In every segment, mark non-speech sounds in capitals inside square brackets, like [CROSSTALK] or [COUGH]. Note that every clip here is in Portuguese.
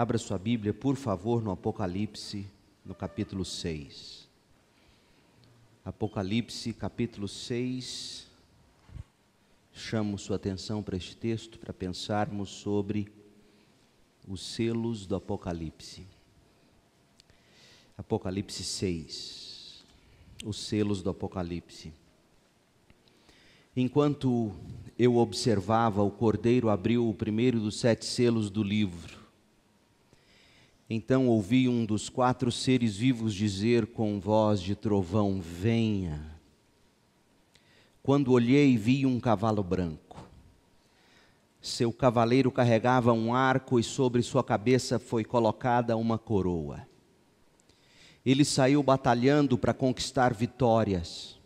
Abra sua Bíblia, por favor, no Apocalipse, no capítulo 6. Apocalipse, capítulo 6. Chamo sua atenção para este texto para pensarmos sobre os selos do Apocalipse. Apocalipse 6. Os selos do Apocalipse. Enquanto eu observava, o cordeiro abriu o primeiro dos sete selos do livro. Então ouvi um dos quatro seres vivos dizer com voz de trovão: Venha. Quando olhei, vi um cavalo branco. Seu cavaleiro carregava um arco e sobre sua cabeça foi colocada uma coroa. Ele saiu batalhando para conquistar vitórias.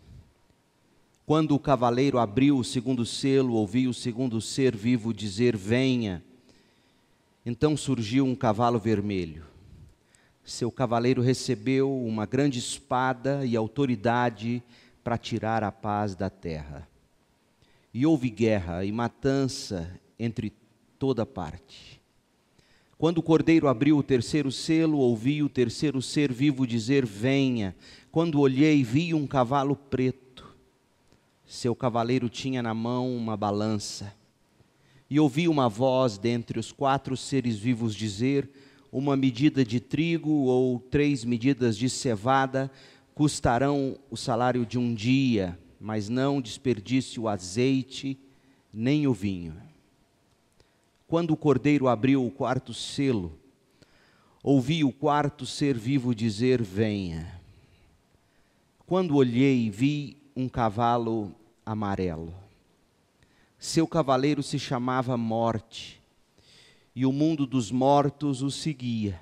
Quando o cavaleiro abriu o segundo selo, ouvi o segundo ser vivo dizer: Venha. Então surgiu um cavalo vermelho. Seu cavaleiro recebeu uma grande espada e autoridade para tirar a paz da terra. E houve guerra e matança entre toda parte. Quando o cordeiro abriu o terceiro selo, ouvi o terceiro ser vivo dizer: Venha. Quando olhei, vi um cavalo preto. Seu cavaleiro tinha na mão uma balança e ouvi uma voz dentre os quatro seres vivos dizer: Uma medida de trigo ou três medidas de cevada custarão o salário de um dia, mas não desperdice o azeite nem o vinho. Quando o cordeiro abriu o quarto selo, ouvi o quarto ser vivo dizer: Venha. Quando olhei, vi um cavalo amarelo. Seu cavaleiro se chamava Morte, e o mundo dos mortos o seguia.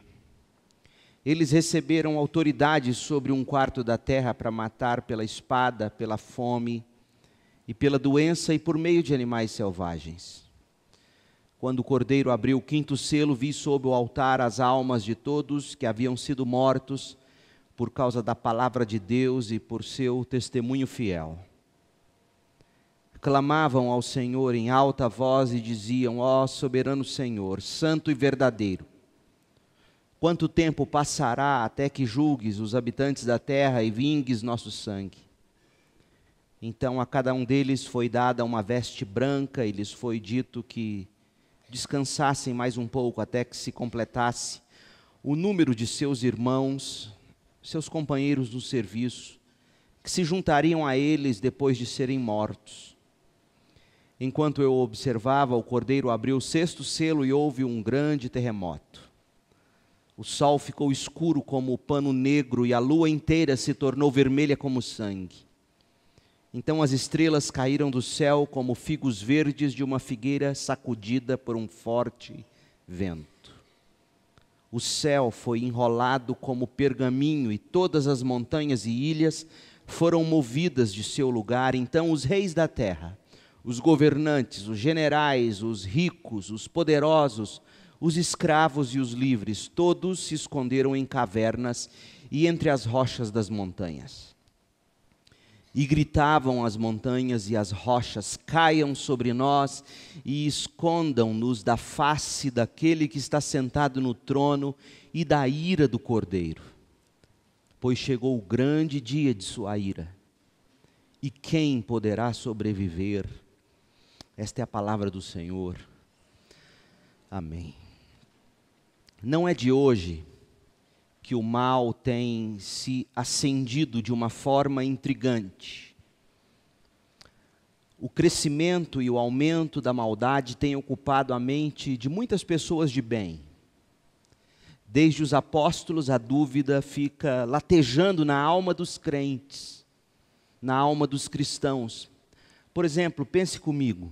Eles receberam autoridade sobre um quarto da terra para matar pela espada, pela fome e pela doença e por meio de animais selvagens. Quando o cordeiro abriu o quinto selo, vi sob o altar as almas de todos que haviam sido mortos por causa da palavra de Deus e por seu testemunho fiel clamavam ao Senhor em alta voz e diziam: Ó oh, soberano Senhor, santo e verdadeiro, quanto tempo passará até que julgues os habitantes da terra e vingues nosso sangue? Então a cada um deles foi dada uma veste branca e lhes foi dito que descansassem mais um pouco até que se completasse o número de seus irmãos, seus companheiros no serviço, que se juntariam a eles depois de serem mortos. Enquanto eu observava, o cordeiro abriu o sexto selo e houve um grande terremoto. O sol ficou escuro como o pano negro e a lua inteira se tornou vermelha como sangue. Então as estrelas caíram do céu como figos verdes de uma figueira sacudida por um forte vento. O céu foi enrolado como pergaminho e todas as montanhas e ilhas foram movidas de seu lugar. Então os reis da terra os governantes, os generais, os ricos, os poderosos, os escravos e os livres, todos se esconderam em cavernas e entre as rochas das montanhas. E gritavam as montanhas e as rochas: caiam sobre nós e escondam-nos da face daquele que está sentado no trono e da ira do cordeiro. Pois chegou o grande dia de sua ira. E quem poderá sobreviver esta é a palavra do Senhor. Amém. Não é de hoje que o mal tem se acendido de uma forma intrigante. O crescimento e o aumento da maldade têm ocupado a mente de muitas pessoas de bem. Desde os apóstolos, a dúvida fica latejando na alma dos crentes, na alma dos cristãos. Por exemplo, pense comigo: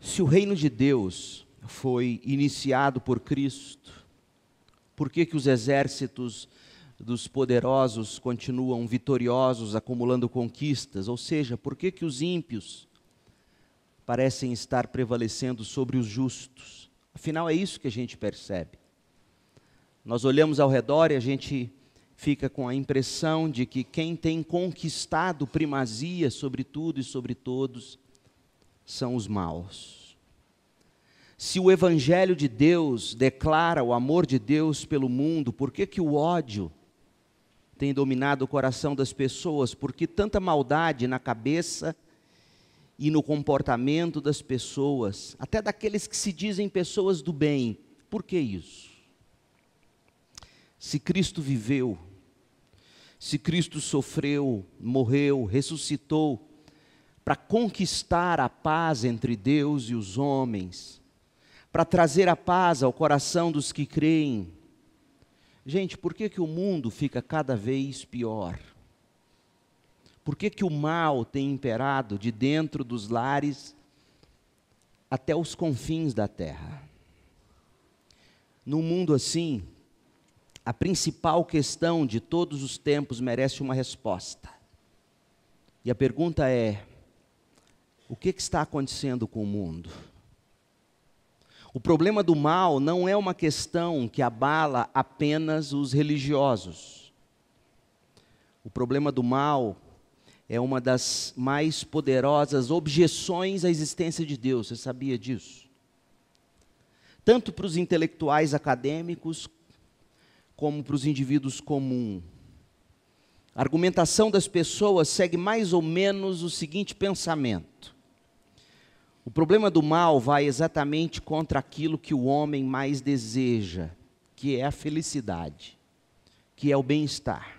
se o reino de Deus foi iniciado por Cristo, por que, que os exércitos dos poderosos continuam vitoriosos, acumulando conquistas? Ou seja, por que, que os ímpios parecem estar prevalecendo sobre os justos? Afinal, é isso que a gente percebe. Nós olhamos ao redor e a gente fica com a impressão de que quem tem conquistado primazia sobre tudo e sobre todos são os maus. Se o Evangelho de Deus declara o amor de Deus pelo mundo, por que, que o ódio tem dominado o coração das pessoas? Por que tanta maldade na cabeça e no comportamento das pessoas, até daqueles que se dizem pessoas do bem? Por que isso? Se Cristo viveu, se Cristo sofreu, morreu, ressuscitou, para conquistar a paz entre Deus e os homens, para trazer a paz ao coração dos que creem. Gente, por que, que o mundo fica cada vez pior? Por que, que o mal tem imperado de dentro dos lares até os confins da terra? Num mundo assim, a principal questão de todos os tempos merece uma resposta. E a pergunta é: o que, que está acontecendo com o mundo? O problema do mal não é uma questão que abala apenas os religiosos. O problema do mal é uma das mais poderosas objeções à existência de Deus, você sabia disso? Tanto para os intelectuais acadêmicos, como para os indivíduos comuns. A argumentação das pessoas segue mais ou menos o seguinte pensamento: o problema do mal vai exatamente contra aquilo que o homem mais deseja, que é a felicidade, que é o bem-estar.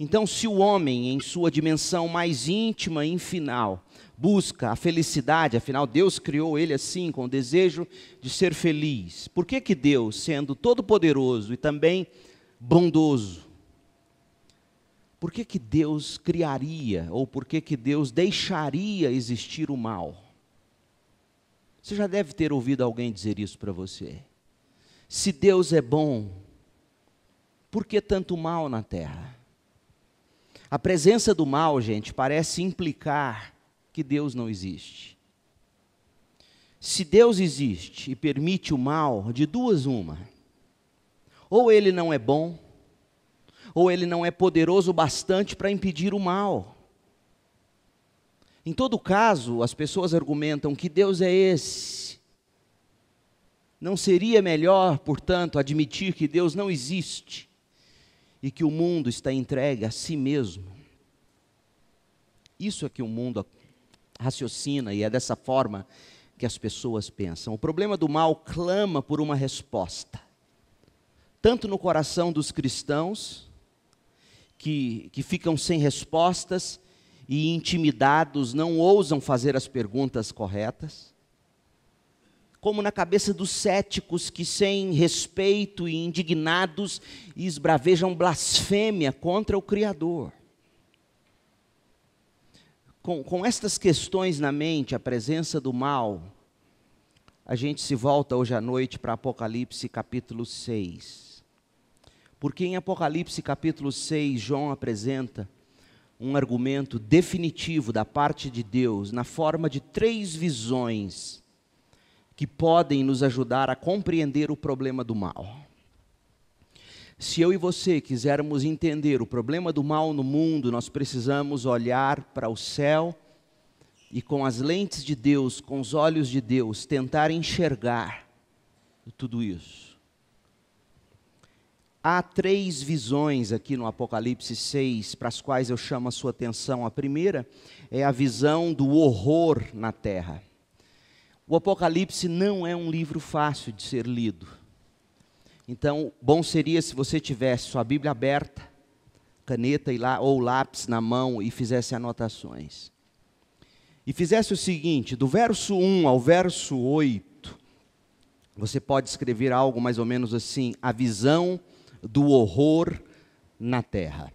Então, se o homem, em sua dimensão mais íntima e final, busca a felicidade, afinal Deus criou ele assim, com o desejo de ser feliz, por que, que Deus, sendo todo-poderoso e também bondoso, por que, que Deus criaria ou por que, que Deus deixaria existir o mal? Você já deve ter ouvido alguém dizer isso para você. Se Deus é bom, por que tanto mal na terra? A presença do mal, gente, parece implicar que Deus não existe. Se Deus existe e permite o mal, de duas uma. Ou ele não é bom, ou ele não é poderoso o bastante para impedir o mal. Em todo caso, as pessoas argumentam que Deus é esse. Não seria melhor, portanto, admitir que Deus não existe e que o mundo está entregue a si mesmo? Isso é que o mundo raciocina e é dessa forma que as pessoas pensam. O problema do mal clama por uma resposta, tanto no coração dos cristãos que, que ficam sem respostas e intimidados, não ousam fazer as perguntas corretas. Como na cabeça dos céticos que, sem respeito e indignados, esbravejam blasfêmia contra o Criador. Com, com estas questões na mente, a presença do mal, a gente se volta hoje à noite para Apocalipse capítulo 6. Porque em Apocalipse capítulo 6, João apresenta um argumento definitivo da parte de Deus na forma de três visões que podem nos ajudar a compreender o problema do mal. Se eu e você quisermos entender o problema do mal no mundo, nós precisamos olhar para o céu e, com as lentes de Deus, com os olhos de Deus, tentar enxergar tudo isso. Há três visões aqui no Apocalipse 6 para as quais eu chamo a sua atenção. A primeira é a visão do horror na terra. O Apocalipse não é um livro fácil de ser lido. Então, bom seria se você tivesse sua Bíblia aberta, caneta e lá, ou lápis na mão e fizesse anotações. E fizesse o seguinte: do verso 1 ao verso 8, você pode escrever algo mais ou menos assim: a visão do horror na terra.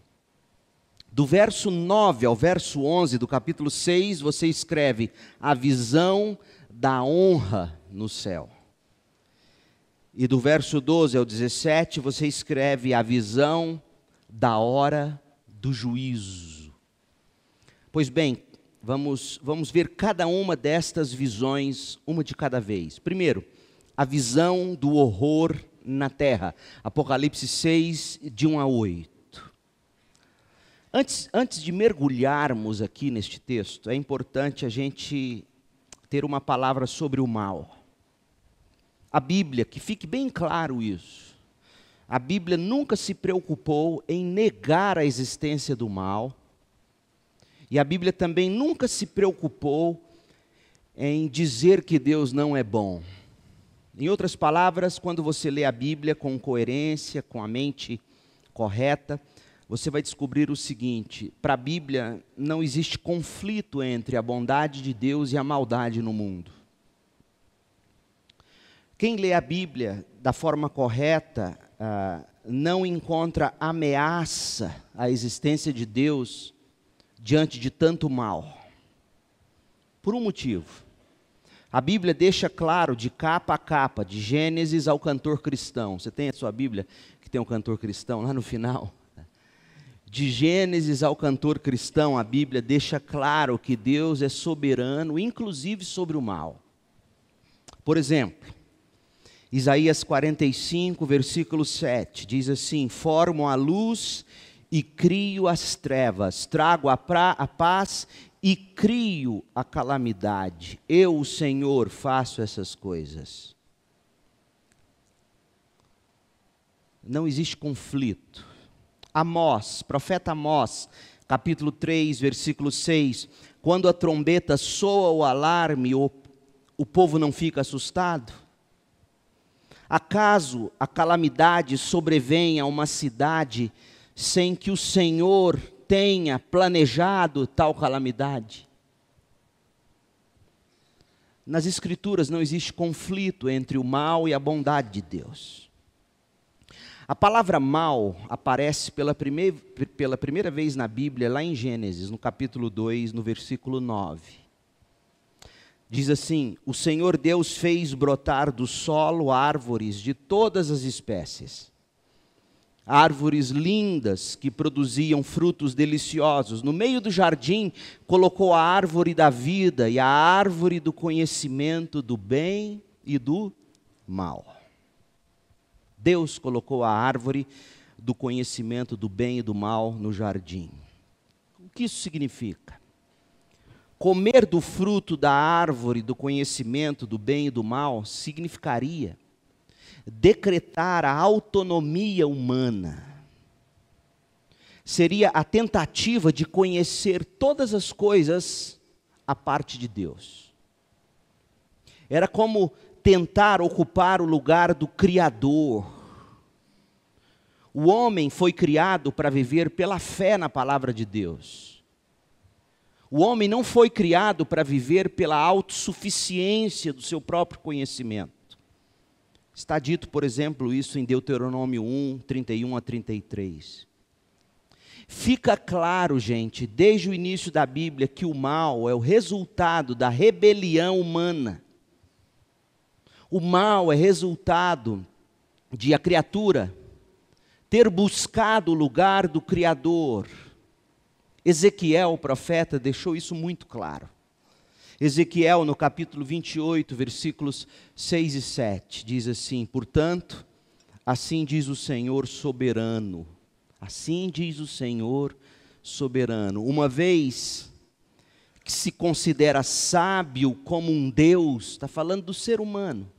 Do verso 9 ao verso 11 do capítulo 6, você escreve a visão da honra no céu. E do verso 12 ao 17, você escreve a visão da hora do juízo. Pois bem, vamos, vamos ver cada uma destas visões, uma de cada vez. Primeiro, a visão do horror na terra. Apocalipse 6, de 1 a 8. Antes, antes de mergulharmos aqui neste texto, é importante a gente ter uma palavra sobre o mal. A Bíblia, que fique bem claro isso, a Bíblia nunca se preocupou em negar a existência do mal, e a Bíblia também nunca se preocupou em dizer que Deus não é bom. Em outras palavras, quando você lê a Bíblia com coerência, com a mente correta, você vai descobrir o seguinte: para a Bíblia não existe conflito entre a bondade de Deus e a maldade no mundo. Quem lê a Bíblia da forma correta ah, não encontra ameaça à existência de Deus diante de tanto mal. Por um motivo. A Bíblia deixa claro, de capa a capa, de Gênesis ao cantor cristão. Você tem a sua Bíblia que tem um cantor cristão lá no final? De Gênesis ao cantor cristão, a Bíblia deixa claro que Deus é soberano, inclusive sobre o mal. Por exemplo, Isaías 45, versículo 7, diz assim: Formo a luz e crio as trevas, trago a, pra, a paz e crio a calamidade. Eu, o Senhor, faço essas coisas. Não existe conflito. Amós, profeta Amós, capítulo 3, versículo 6. Quando a trombeta soa o alarme, o, o povo não fica assustado? Acaso a calamidade sobrevém a uma cidade sem que o Senhor tenha planejado tal calamidade. Nas Escrituras não existe conflito entre o mal e a bondade de Deus. A palavra mal aparece pela primeira, pela primeira vez na Bíblia, lá em Gênesis, no capítulo 2, no versículo 9. Diz assim: O Senhor Deus fez brotar do solo árvores de todas as espécies árvores lindas que produziam frutos deliciosos. No meio do jardim colocou a árvore da vida e a árvore do conhecimento do bem e do mal. Deus colocou a árvore do conhecimento do bem e do mal no jardim. O que isso significa? Comer do fruto da árvore do conhecimento do bem e do mal significaria decretar a autonomia humana. Seria a tentativa de conhecer todas as coisas a parte de Deus. Era como tentar ocupar o lugar do Criador. O homem foi criado para viver pela fé na palavra de Deus. O homem não foi criado para viver pela autossuficiência do seu próprio conhecimento. Está dito, por exemplo, isso em Deuteronômio 1, 31 a 33. Fica claro, gente, desde o início da Bíblia, que o mal é o resultado da rebelião humana. O mal é resultado de a criatura ter buscado o lugar do Criador. Ezequiel, o profeta, deixou isso muito claro. Ezequiel, no capítulo 28, versículos 6 e 7, diz assim: Portanto, assim diz o Senhor soberano, assim diz o Senhor soberano, uma vez que se considera sábio como um Deus, está falando do ser humano,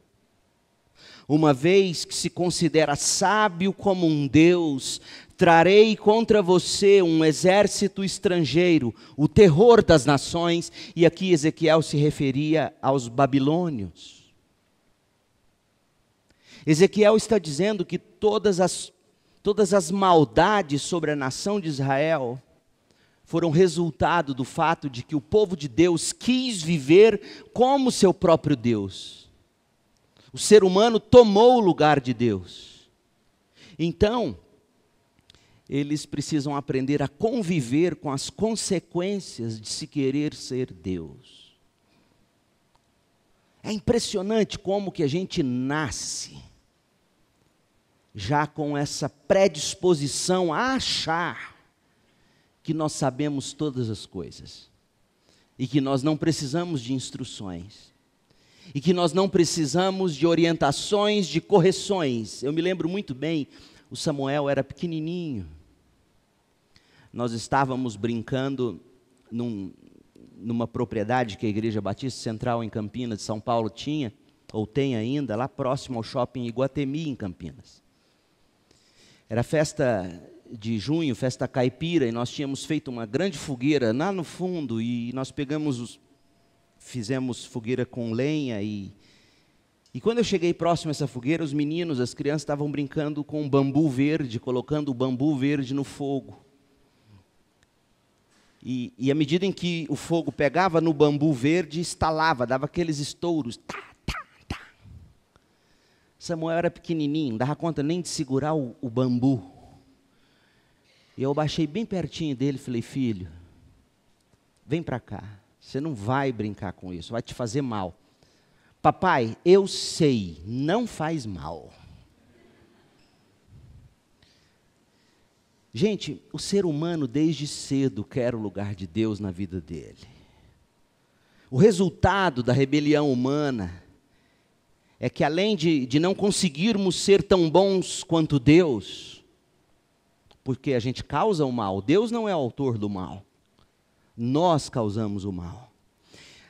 uma vez que se considera sábio como um Deus, Trarei contra você um exército estrangeiro, o terror das nações, e aqui Ezequiel se referia aos babilônios. Ezequiel está dizendo que todas as, todas as maldades sobre a nação de Israel foram resultado do fato de que o povo de Deus quis viver como seu próprio Deus. O ser humano tomou o lugar de Deus. Então, eles precisam aprender a conviver com as consequências de se querer ser Deus. É impressionante como que a gente nasce já com essa predisposição a achar que nós sabemos todas as coisas e que nós não precisamos de instruções e que nós não precisamos de orientações, de correções. Eu me lembro muito bem, o Samuel era pequenininho nós estávamos brincando num, numa propriedade que a Igreja Batista Central em Campinas, de São Paulo, tinha, ou tem ainda, lá próximo ao shopping Iguatemi, em Campinas. Era festa de junho, festa caipira, e nós tínhamos feito uma grande fogueira lá no fundo, e nós pegamos, os, fizemos fogueira com lenha e. E quando eu cheguei próximo a essa fogueira, os meninos, as crianças estavam brincando com bambu verde, colocando o bambu verde no fogo. E, e à medida em que o fogo pegava no bambu verde, estalava, dava aqueles estouros. Tá, tá, tá. Samuel era pequenininho, não dava conta nem de segurar o, o bambu. E eu baixei bem pertinho dele e falei: Filho, vem para cá. Você não vai brincar com isso, vai te fazer mal. Papai, eu sei, não faz mal. Gente, o ser humano desde cedo quer o lugar de Deus na vida dele. O resultado da rebelião humana é que, além de, de não conseguirmos ser tão bons quanto Deus, porque a gente causa o mal, Deus não é o autor do mal, nós causamos o mal.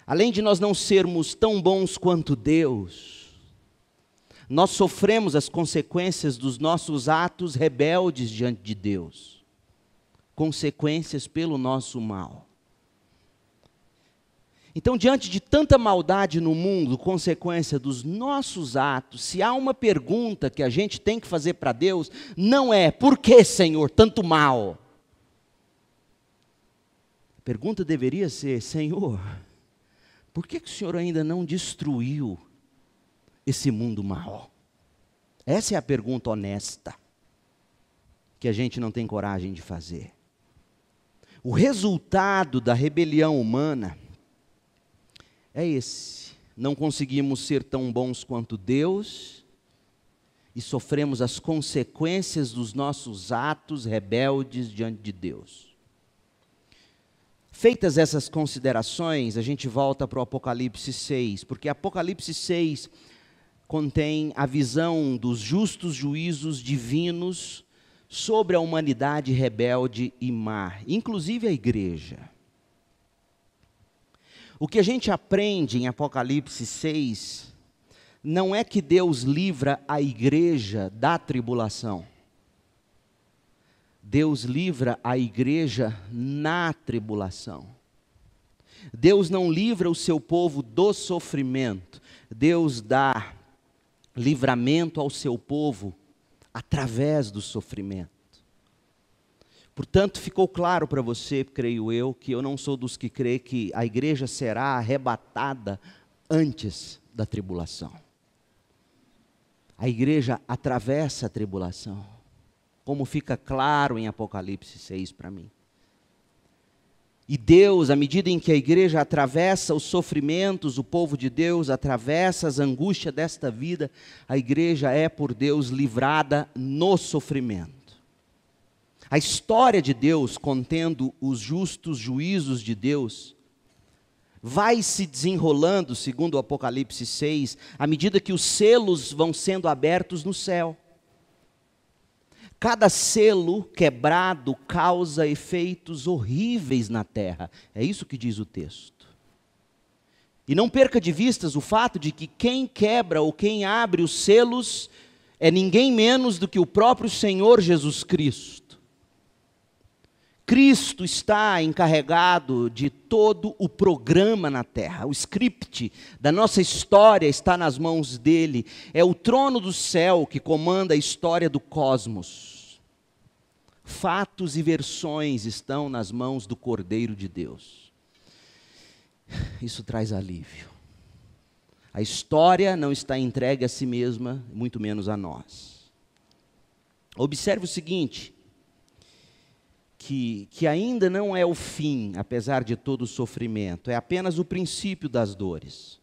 Além de nós não sermos tão bons quanto Deus, nós sofremos as consequências dos nossos atos rebeldes diante de Deus, consequências pelo nosso mal. Então, diante de tanta maldade no mundo, consequência dos nossos atos, se há uma pergunta que a gente tem que fazer para Deus, não é: por que, Senhor, tanto mal? A pergunta deveria ser: Senhor, por que, que o Senhor ainda não destruiu esse mundo mau? Essa é a pergunta honesta que a gente não tem coragem de fazer. O resultado da rebelião humana é esse. Não conseguimos ser tão bons quanto Deus e sofremos as consequências dos nossos atos rebeldes diante de Deus. Feitas essas considerações, a gente volta para o Apocalipse 6, porque Apocalipse 6 contém a visão dos justos juízos divinos sobre a humanidade rebelde e má, inclusive a igreja. O que a gente aprende em Apocalipse 6 não é que Deus livra a igreja da tribulação. Deus livra a igreja na tribulação. Deus não livra o seu povo do sofrimento. Deus dá livramento ao seu povo através do sofrimento. Portanto, ficou claro para você, creio eu, que eu não sou dos que crê que a igreja será arrebatada antes da tribulação. A igreja atravessa a tribulação, como fica claro em Apocalipse 6 para mim. E Deus, à medida em que a igreja atravessa os sofrimentos, o povo de Deus atravessa as angústias desta vida, a igreja é por Deus livrada no sofrimento. A história de Deus contendo os justos juízos de Deus vai se desenrolando, segundo o Apocalipse 6, à medida que os selos vão sendo abertos no céu. Cada selo quebrado causa efeitos horríveis na terra. É isso que diz o texto. E não perca de vistas o fato de que quem quebra ou quem abre os selos é ninguém menos do que o próprio Senhor Jesus Cristo. Cristo está encarregado de todo o programa na terra, o script da nossa história está nas mãos dele. É o trono do céu que comanda a história do cosmos fatos e versões estão nas mãos do Cordeiro de Deus. Isso traz alívio. A história não está entregue a si mesma, muito menos a nós. Observe o seguinte: que, que ainda não é o fim, apesar de todo o sofrimento, é apenas o princípio das dores.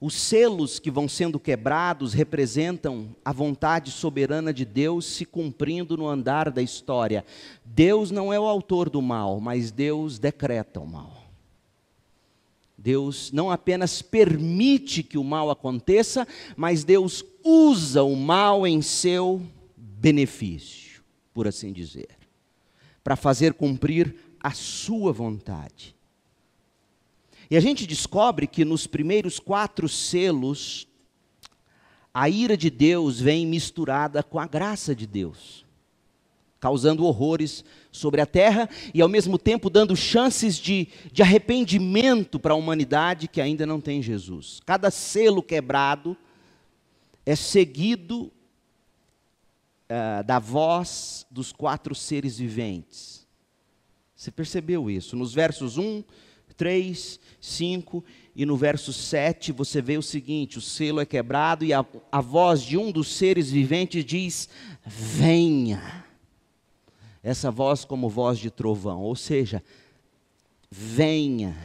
Os selos que vão sendo quebrados representam a vontade soberana de Deus se cumprindo no andar da história. Deus não é o autor do mal, mas Deus decreta o mal. Deus não apenas permite que o mal aconteça, mas Deus usa o mal em seu benefício, por assim dizer, para fazer cumprir a sua vontade. E a gente descobre que nos primeiros quatro selos, a ira de Deus vem misturada com a graça de Deus, causando horrores sobre a terra e, ao mesmo tempo, dando chances de, de arrependimento para a humanidade que ainda não tem Jesus. Cada selo quebrado é seguido uh, da voz dos quatro seres viventes. Você percebeu isso? Nos versos 1, 3, 5 e no verso 7 você vê o seguinte: o selo é quebrado e a, a voz de um dos seres viventes diz: Venha. Essa voz, como voz de trovão, ou seja, venha.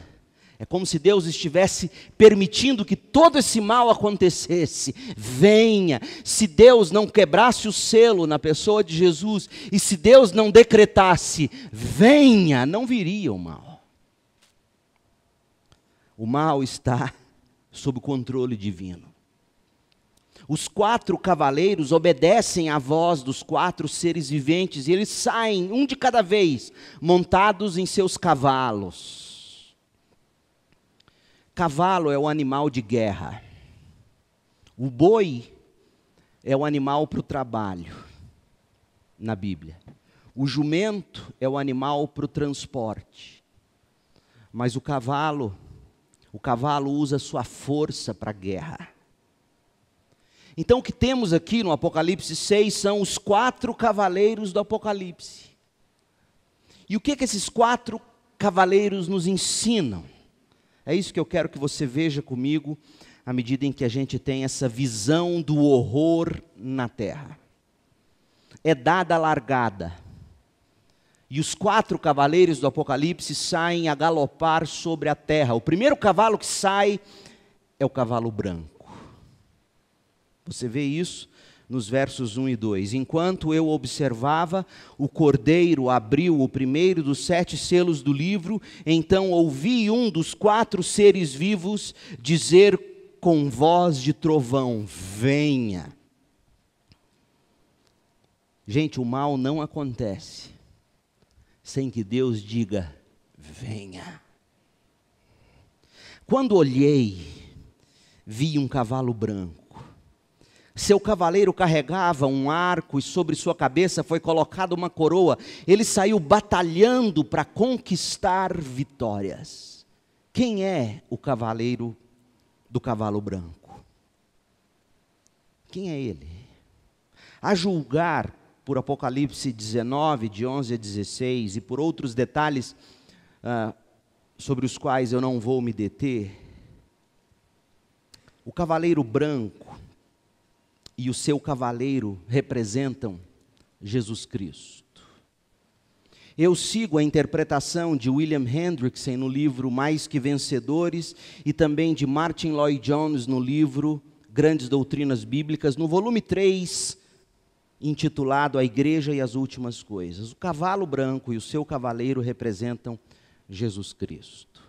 É como se Deus estivesse permitindo que todo esse mal acontecesse. Venha. Se Deus não quebrasse o selo na pessoa de Jesus e se Deus não decretasse, venha, não viria o mal. O mal está [LAUGHS] sob o controle divino. Os quatro cavaleiros obedecem à voz dos quatro seres viventes e eles saem, um de cada vez, montados em seus cavalos. Cavalo é o animal de guerra. O boi é o animal para o trabalho, na Bíblia. O jumento é o animal para o transporte. Mas o cavalo o cavalo usa sua força para a guerra. Então, o que temos aqui no Apocalipse 6 são os quatro cavaleiros do Apocalipse. E o que, é que esses quatro cavaleiros nos ensinam? É isso que eu quero que você veja comigo à medida em que a gente tem essa visão do horror na terra. É dada a largada e os quatro cavaleiros do Apocalipse saem a galopar sobre a terra. O primeiro cavalo que sai é o cavalo branco. Você vê isso nos versos 1 e 2. Enquanto eu observava, o cordeiro abriu o primeiro dos sete selos do livro, então ouvi um dos quatro seres vivos dizer com voz de trovão: Venha. Gente, o mal não acontece sem que Deus diga: venha. Quando olhei, vi um cavalo branco. Seu cavaleiro carregava um arco e sobre sua cabeça foi colocada uma coroa. Ele saiu batalhando para conquistar vitórias. Quem é o cavaleiro do cavalo branco? Quem é ele? A julgar por Apocalipse 19, de 11 a 16, e por outros detalhes ah, sobre os quais eu não vou me deter, o cavaleiro branco e o seu cavaleiro representam Jesus Cristo. Eu sigo a interpretação de William Hendrickson no livro Mais que Vencedores e também de Martin Lloyd Jones no livro Grandes Doutrinas Bíblicas, no volume 3, intitulado A Igreja e as Últimas Coisas. O cavalo branco e o seu cavaleiro representam Jesus Cristo.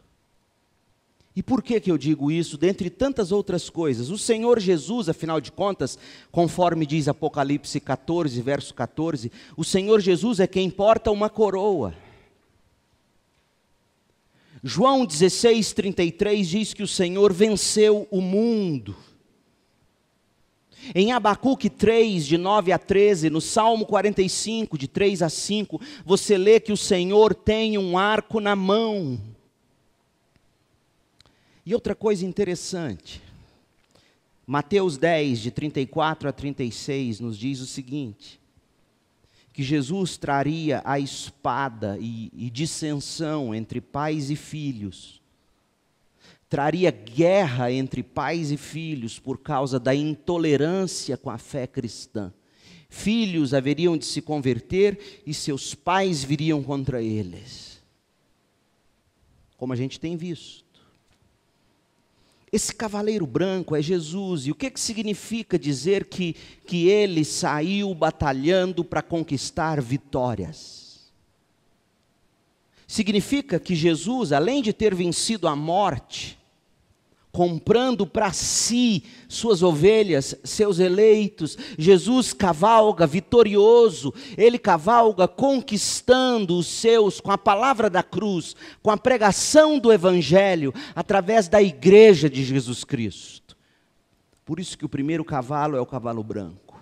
E por que, que eu digo isso? Dentre tantas outras coisas, o Senhor Jesus, afinal de contas, conforme diz Apocalipse 14, verso 14, o Senhor Jesus é quem porta uma coroa. João 16, 33 diz que o Senhor venceu o mundo. Em Abacuque 3, de 9 a 13, no Salmo 45, de 3 a 5, você lê que o Senhor tem um arco na mão. E outra coisa interessante, Mateus 10, de 34 a 36, nos diz o seguinte: que Jesus traria a espada e, e dissensão entre pais e filhos traria guerra entre pais e filhos por causa da intolerância com a fé cristã. Filhos haveriam de se converter e seus pais viriam contra eles. Como a gente tem visto. Esse cavaleiro branco é Jesus, e o que, que significa dizer que, que ele saiu batalhando para conquistar vitórias? significa que Jesus, além de ter vencido a morte, comprando para si suas ovelhas, seus eleitos. Jesus cavalga vitorioso, ele cavalga conquistando os seus com a palavra da cruz, com a pregação do evangelho, através da igreja de Jesus Cristo. Por isso que o primeiro cavalo é o cavalo branco.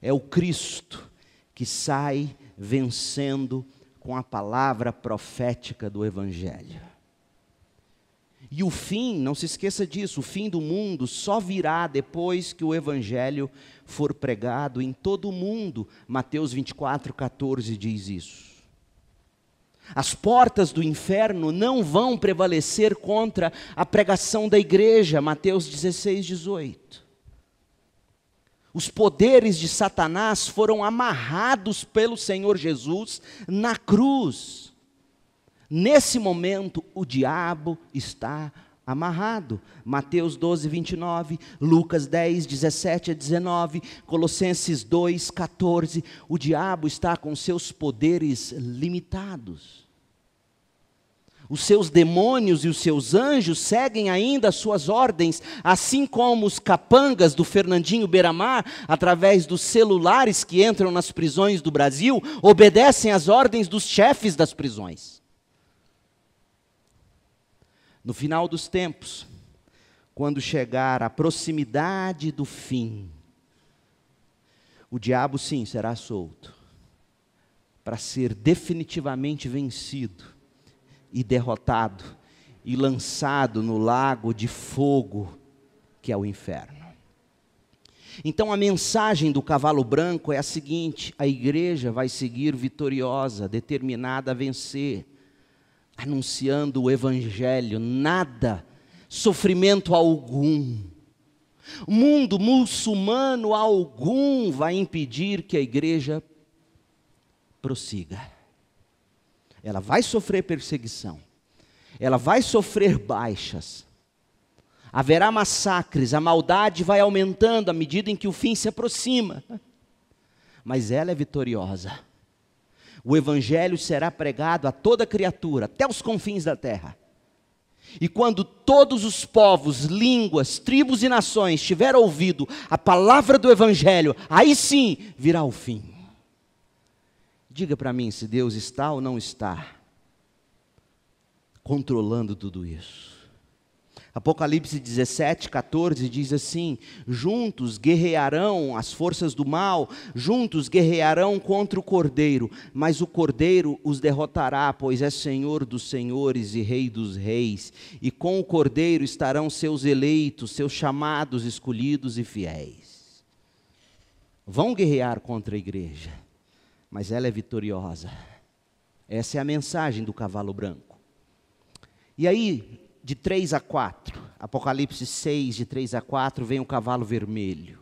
É o Cristo que sai vencendo com a palavra profética do evangelho. E o fim, não se esqueça disso, o fim do mundo só virá depois que o evangelho for pregado em todo o mundo. Mateus 24, 14 diz isso. As portas do inferno não vão prevalecer contra a pregação da igreja, Mateus 16, 18. Os poderes de Satanás foram amarrados pelo Senhor Jesus na cruz. Nesse momento, o diabo está amarrado. Mateus 12, 29, Lucas 10, 17 a 19, Colossenses 2, 14. O diabo está com seus poderes limitados. Os seus demônios e os seus anjos seguem ainda as suas ordens, assim como os capangas do Fernandinho Beiramar, através dos celulares que entram nas prisões do Brasil, obedecem às ordens dos chefes das prisões. No final dos tempos, quando chegar a proximidade do fim, o diabo sim será solto para ser definitivamente vencido e derrotado e lançado no lago de fogo que é o inferno. Então a mensagem do cavalo branco é a seguinte: a igreja vai seguir vitoriosa, determinada a vencer anunciando o Evangelho, nada, sofrimento algum. Mundo muçulmano algum vai impedir que a igreja prossiga. Ela vai sofrer perseguição, ela vai sofrer baixas, haverá massacres, a maldade vai aumentando à medida em que o fim se aproxima, mas ela é vitoriosa o Evangelho será pregado a toda criatura, até os confins da terra. E quando todos os povos, línguas, tribos e nações tiver ouvido a palavra do Evangelho, aí sim virá o fim. Diga para mim se Deus está ou não está controlando tudo isso. Apocalipse 17, 14 diz assim: Juntos guerrearão as forças do mal, juntos guerrearão contra o cordeiro, mas o cordeiro os derrotará, pois é Senhor dos senhores e Rei dos reis. E com o cordeiro estarão seus eleitos, seus chamados, escolhidos e fiéis. Vão guerrear contra a igreja, mas ela é vitoriosa. Essa é a mensagem do cavalo branco. E aí, de 3 a 4, Apocalipse 6, de 3 a 4, vem o cavalo vermelho.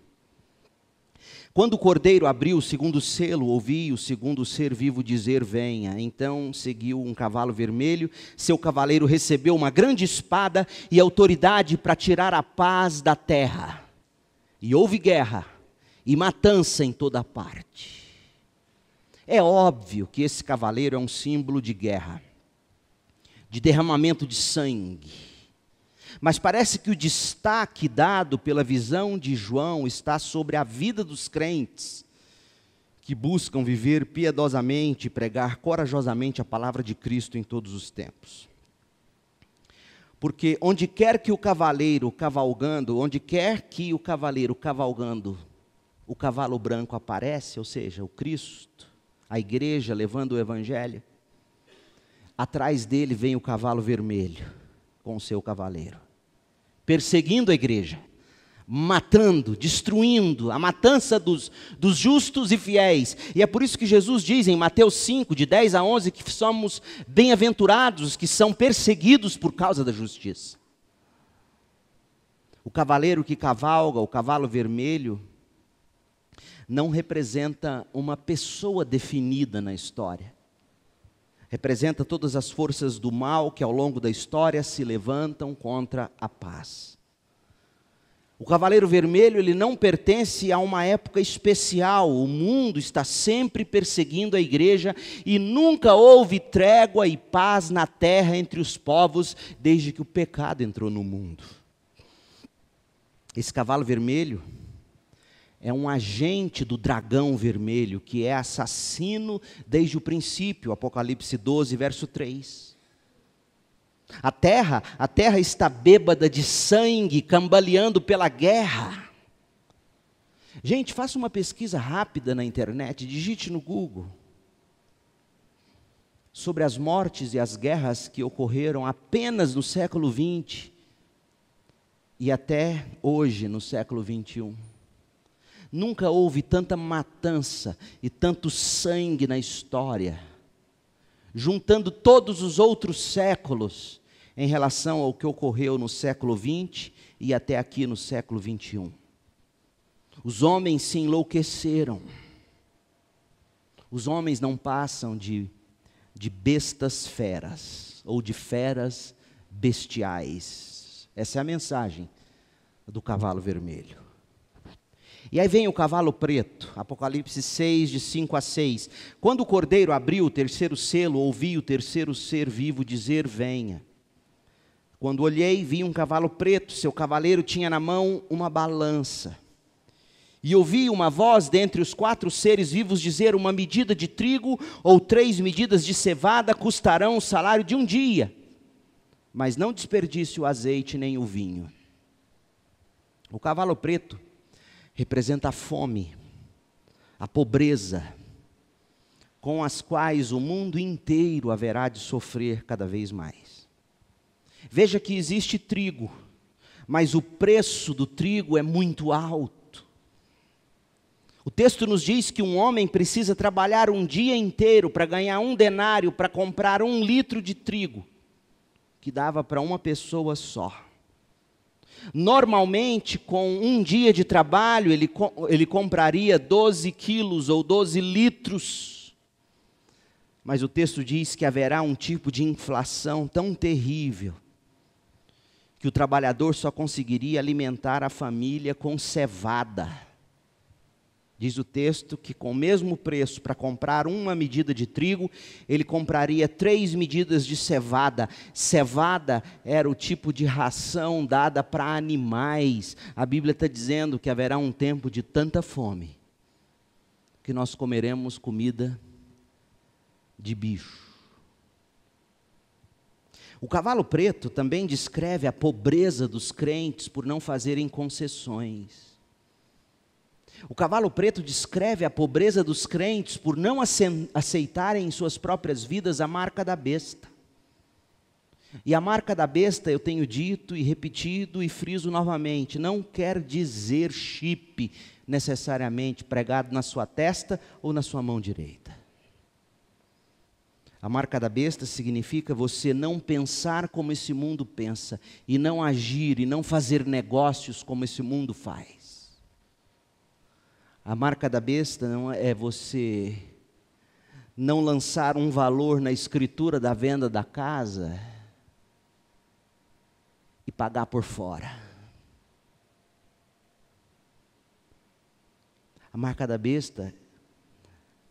Quando o cordeiro abriu o segundo selo, ouvi o segundo ser vivo dizer: Venha. Então seguiu um cavalo vermelho. Seu cavaleiro recebeu uma grande espada e autoridade para tirar a paz da terra. E houve guerra e matança em toda parte. É óbvio que esse cavaleiro é um símbolo de guerra de derramamento de sangue. Mas parece que o destaque dado pela visão de João está sobre a vida dos crentes que buscam viver piedosamente e pregar corajosamente a palavra de Cristo em todos os tempos. Porque onde quer que o cavaleiro cavalgando, onde quer que o cavaleiro cavalgando, o cavalo branco aparece, ou seja, o Cristo, a igreja levando o evangelho, Atrás dele vem o cavalo vermelho com o seu cavaleiro, perseguindo a igreja, matando, destruindo, a matança dos, dos justos e fiéis. E é por isso que Jesus diz em Mateus 5, de 10 a 11, que somos bem-aventurados que são perseguidos por causa da justiça. O cavaleiro que cavalga, o cavalo vermelho, não representa uma pessoa definida na história representa todas as forças do mal que ao longo da história se levantam contra a paz. O cavaleiro vermelho, ele não pertence a uma época especial. O mundo está sempre perseguindo a igreja e nunca houve trégua e paz na terra entre os povos desde que o pecado entrou no mundo. Esse cavalo vermelho, é um agente do dragão vermelho que é assassino desde o princípio, Apocalipse 12, verso 3. A terra, a terra está bêbada de sangue, cambaleando pela guerra. Gente, faça uma pesquisa rápida na internet, digite no Google sobre as mortes e as guerras que ocorreram apenas no século XX e até hoje no século XXI. Nunca houve tanta matança e tanto sangue na história, juntando todos os outros séculos em relação ao que ocorreu no século XX e até aqui no século XXI. Os homens se enlouqueceram. Os homens não passam de, de bestas feras ou de feras bestiais. Essa é a mensagem do cavalo vermelho. E aí vem o cavalo preto, Apocalipse 6, de 5 a 6. Quando o cordeiro abriu o terceiro selo, ouvi o terceiro ser vivo dizer: Venha. Quando olhei, vi um cavalo preto, seu cavaleiro tinha na mão uma balança. E ouvi uma voz dentre os quatro seres vivos dizer: Uma medida de trigo ou três medidas de cevada custarão o salário de um dia, mas não desperdice o azeite nem o vinho. O cavalo preto representa a fome, a pobreza, com as quais o mundo inteiro haverá de sofrer cada vez mais. Veja que existe trigo, mas o preço do trigo é muito alto. O texto nos diz que um homem precisa trabalhar um dia inteiro para ganhar um denário para comprar um litro de trigo, que dava para uma pessoa só. Normalmente, com um dia de trabalho, ele, ele compraria 12 quilos ou 12 litros. Mas o texto diz que haverá um tipo de inflação tão terrível que o trabalhador só conseguiria alimentar a família com cevada. Diz o texto que, com o mesmo preço para comprar uma medida de trigo, ele compraria três medidas de cevada. Cevada era o tipo de ração dada para animais. A Bíblia está dizendo que haverá um tempo de tanta fome que nós comeremos comida de bicho. O cavalo preto também descreve a pobreza dos crentes por não fazerem concessões. O cavalo preto descreve a pobreza dos crentes por não aceitarem em suas próprias vidas a marca da besta. E a marca da besta, eu tenho dito e repetido e friso novamente, não quer dizer chip necessariamente pregado na sua testa ou na sua mão direita. A marca da besta significa você não pensar como esse mundo pensa, e não agir, e não fazer negócios como esse mundo faz. A marca da besta não é você não lançar um valor na escritura da venda da casa e pagar por fora. A marca da besta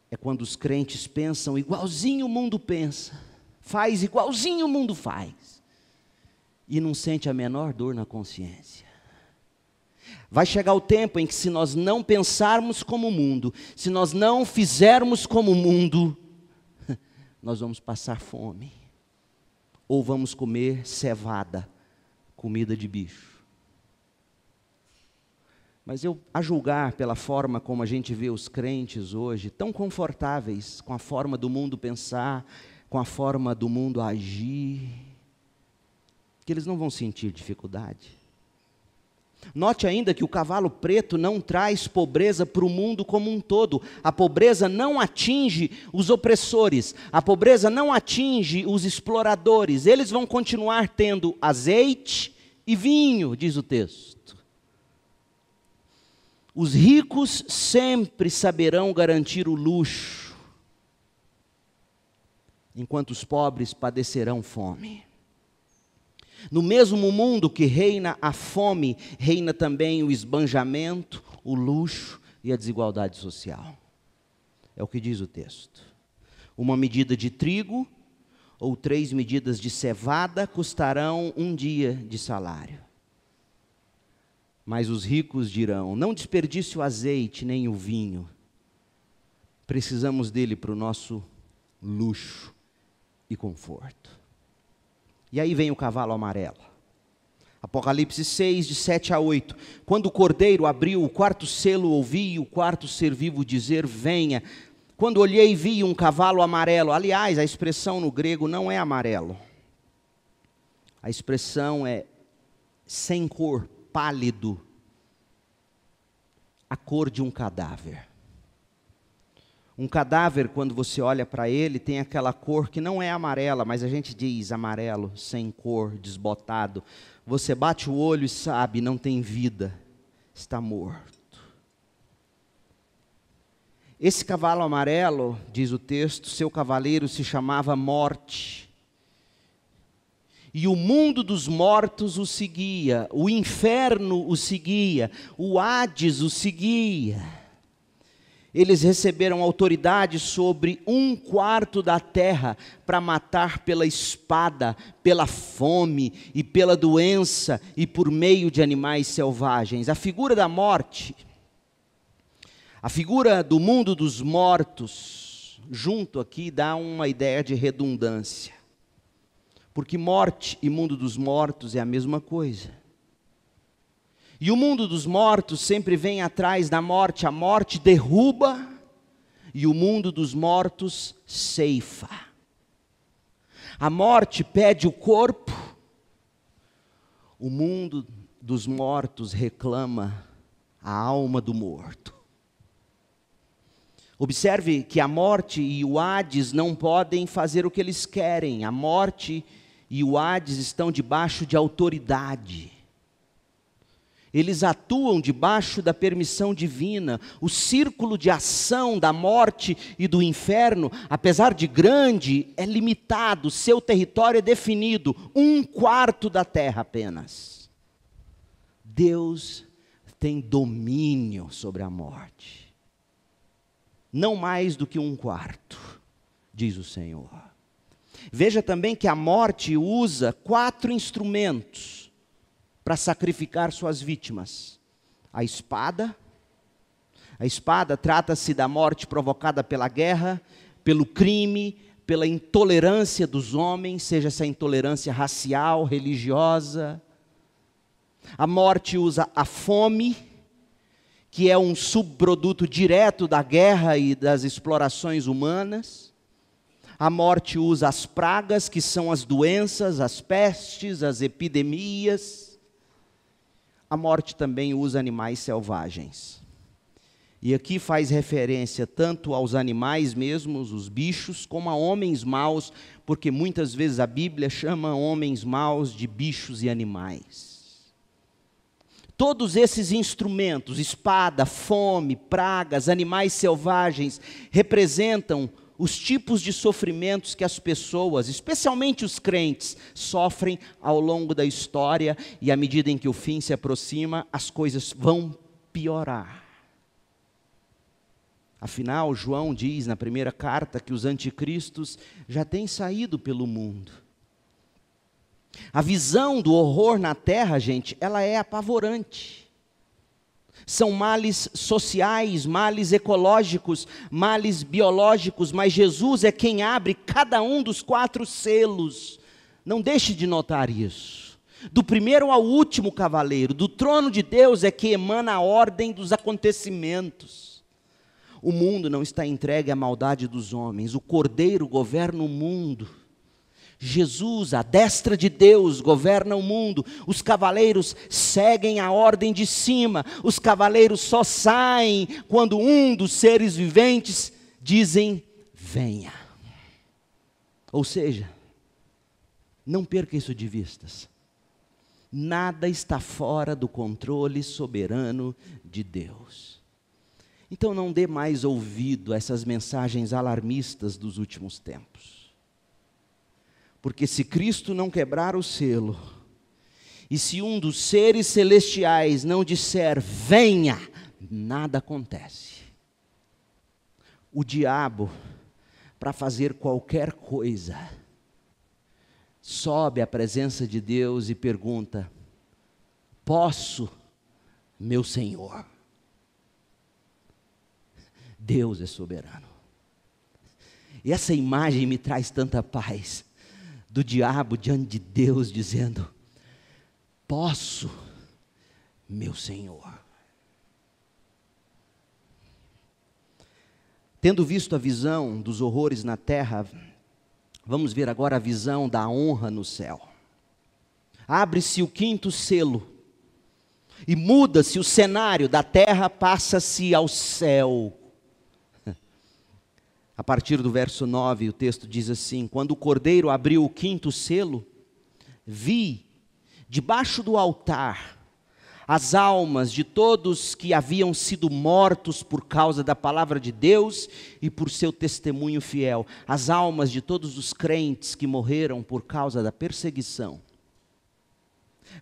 é quando os crentes pensam igualzinho o mundo pensa, faz igualzinho o mundo faz, e não sente a menor dor na consciência. Vai chegar o tempo em que, se nós não pensarmos como o mundo, se nós não fizermos como o mundo, [LAUGHS] nós vamos passar fome. Ou vamos comer cevada, comida de bicho. Mas eu, a julgar pela forma como a gente vê os crentes hoje, tão confortáveis com a forma do mundo pensar, com a forma do mundo agir, que eles não vão sentir dificuldade. Note ainda que o cavalo preto não traz pobreza para o mundo como um todo. A pobreza não atinge os opressores, a pobreza não atinge os exploradores. Eles vão continuar tendo azeite e vinho, diz o texto. Os ricos sempre saberão garantir o luxo, enquanto os pobres padecerão fome. No mesmo mundo que reina a fome, reina também o esbanjamento, o luxo e a desigualdade social. É o que diz o texto. Uma medida de trigo ou três medidas de cevada custarão um dia de salário. Mas os ricos dirão: não desperdice o azeite nem o vinho. Precisamos dele para o nosso luxo e conforto. E aí vem o cavalo amarelo. Apocalipse 6, de 7 a 8. Quando o cordeiro abriu o quarto selo, ouvi o quarto ser vivo dizer: Venha. Quando olhei, vi um cavalo amarelo. Aliás, a expressão no grego não é amarelo. A expressão é sem cor, pálido. A cor de um cadáver. Um cadáver, quando você olha para ele, tem aquela cor que não é amarela, mas a gente diz amarelo, sem cor, desbotado. Você bate o olho e sabe, não tem vida, está morto. Esse cavalo amarelo, diz o texto, seu cavaleiro se chamava Morte. E o mundo dos mortos o seguia, o inferno o seguia, o Hades o seguia. Eles receberam autoridade sobre um quarto da terra para matar pela espada, pela fome e pela doença e por meio de animais selvagens. A figura da morte, a figura do mundo dos mortos, junto aqui dá uma ideia de redundância. Porque morte e mundo dos mortos é a mesma coisa. E o mundo dos mortos sempre vem atrás da morte, a morte derruba e o mundo dos mortos ceifa. A morte pede o corpo, o mundo dos mortos reclama a alma do morto. Observe que a morte e o Hades não podem fazer o que eles querem, a morte e o Hades estão debaixo de autoridade. Eles atuam debaixo da permissão divina. O círculo de ação da morte e do inferno, apesar de grande, é limitado. Seu território é definido. Um quarto da terra apenas. Deus tem domínio sobre a morte. Não mais do que um quarto, diz o Senhor. Veja também que a morte usa quatro instrumentos para sacrificar suas vítimas? A espada. A espada trata-se da morte provocada pela guerra, pelo crime, pela intolerância dos homens, seja essa intolerância racial, religiosa. A morte usa a fome, que é um subproduto direto da guerra e das explorações humanas. A morte usa as pragas, que são as doenças, as pestes, as epidemias a morte também usa animais selvagens. E aqui faz referência tanto aos animais mesmos, os bichos, como a homens maus, porque muitas vezes a Bíblia chama homens maus de bichos e animais. Todos esses instrumentos, espada, fome, pragas, animais selvagens, representam os tipos de sofrimentos que as pessoas, especialmente os crentes, sofrem ao longo da história, e à medida em que o fim se aproxima, as coisas vão piorar. Afinal, João diz na primeira carta que os anticristos já têm saído pelo mundo. A visão do horror na terra, gente, ela é apavorante são males sociais, males ecológicos, males biológicos, mas Jesus é quem abre cada um dos quatro selos. Não deixe de notar isso. Do primeiro ao último cavaleiro, do trono de Deus é que emana a ordem dos acontecimentos. O mundo não está entregue à maldade dos homens, o cordeiro governa o mundo. Jesus, a destra de Deus, governa o mundo. Os cavaleiros seguem a ordem de cima. Os cavaleiros só saem quando um dos seres viventes dizem: "Venha". Ou seja, não perca isso de vistas. Nada está fora do controle soberano de Deus. Então não dê mais ouvido a essas mensagens alarmistas dos últimos tempos porque se Cristo não quebrar o selo, e se um dos seres celestiais não disser venha, nada acontece. O diabo, para fazer qualquer coisa, sobe à presença de Deus e pergunta: Posso, meu Senhor? Deus é soberano. E essa imagem me traz tanta paz do diabo diante de Deus, dizendo: Posso, meu Senhor. Tendo visto a visão dos horrores na terra, vamos ver agora a visão da honra no céu. Abre-se o quinto selo e muda-se o cenário da terra, passa-se ao céu. A partir do verso 9, o texto diz assim: Quando o cordeiro abriu o quinto selo, vi, debaixo do altar, as almas de todos que haviam sido mortos por causa da palavra de Deus e por seu testemunho fiel, as almas de todos os crentes que morreram por causa da perseguição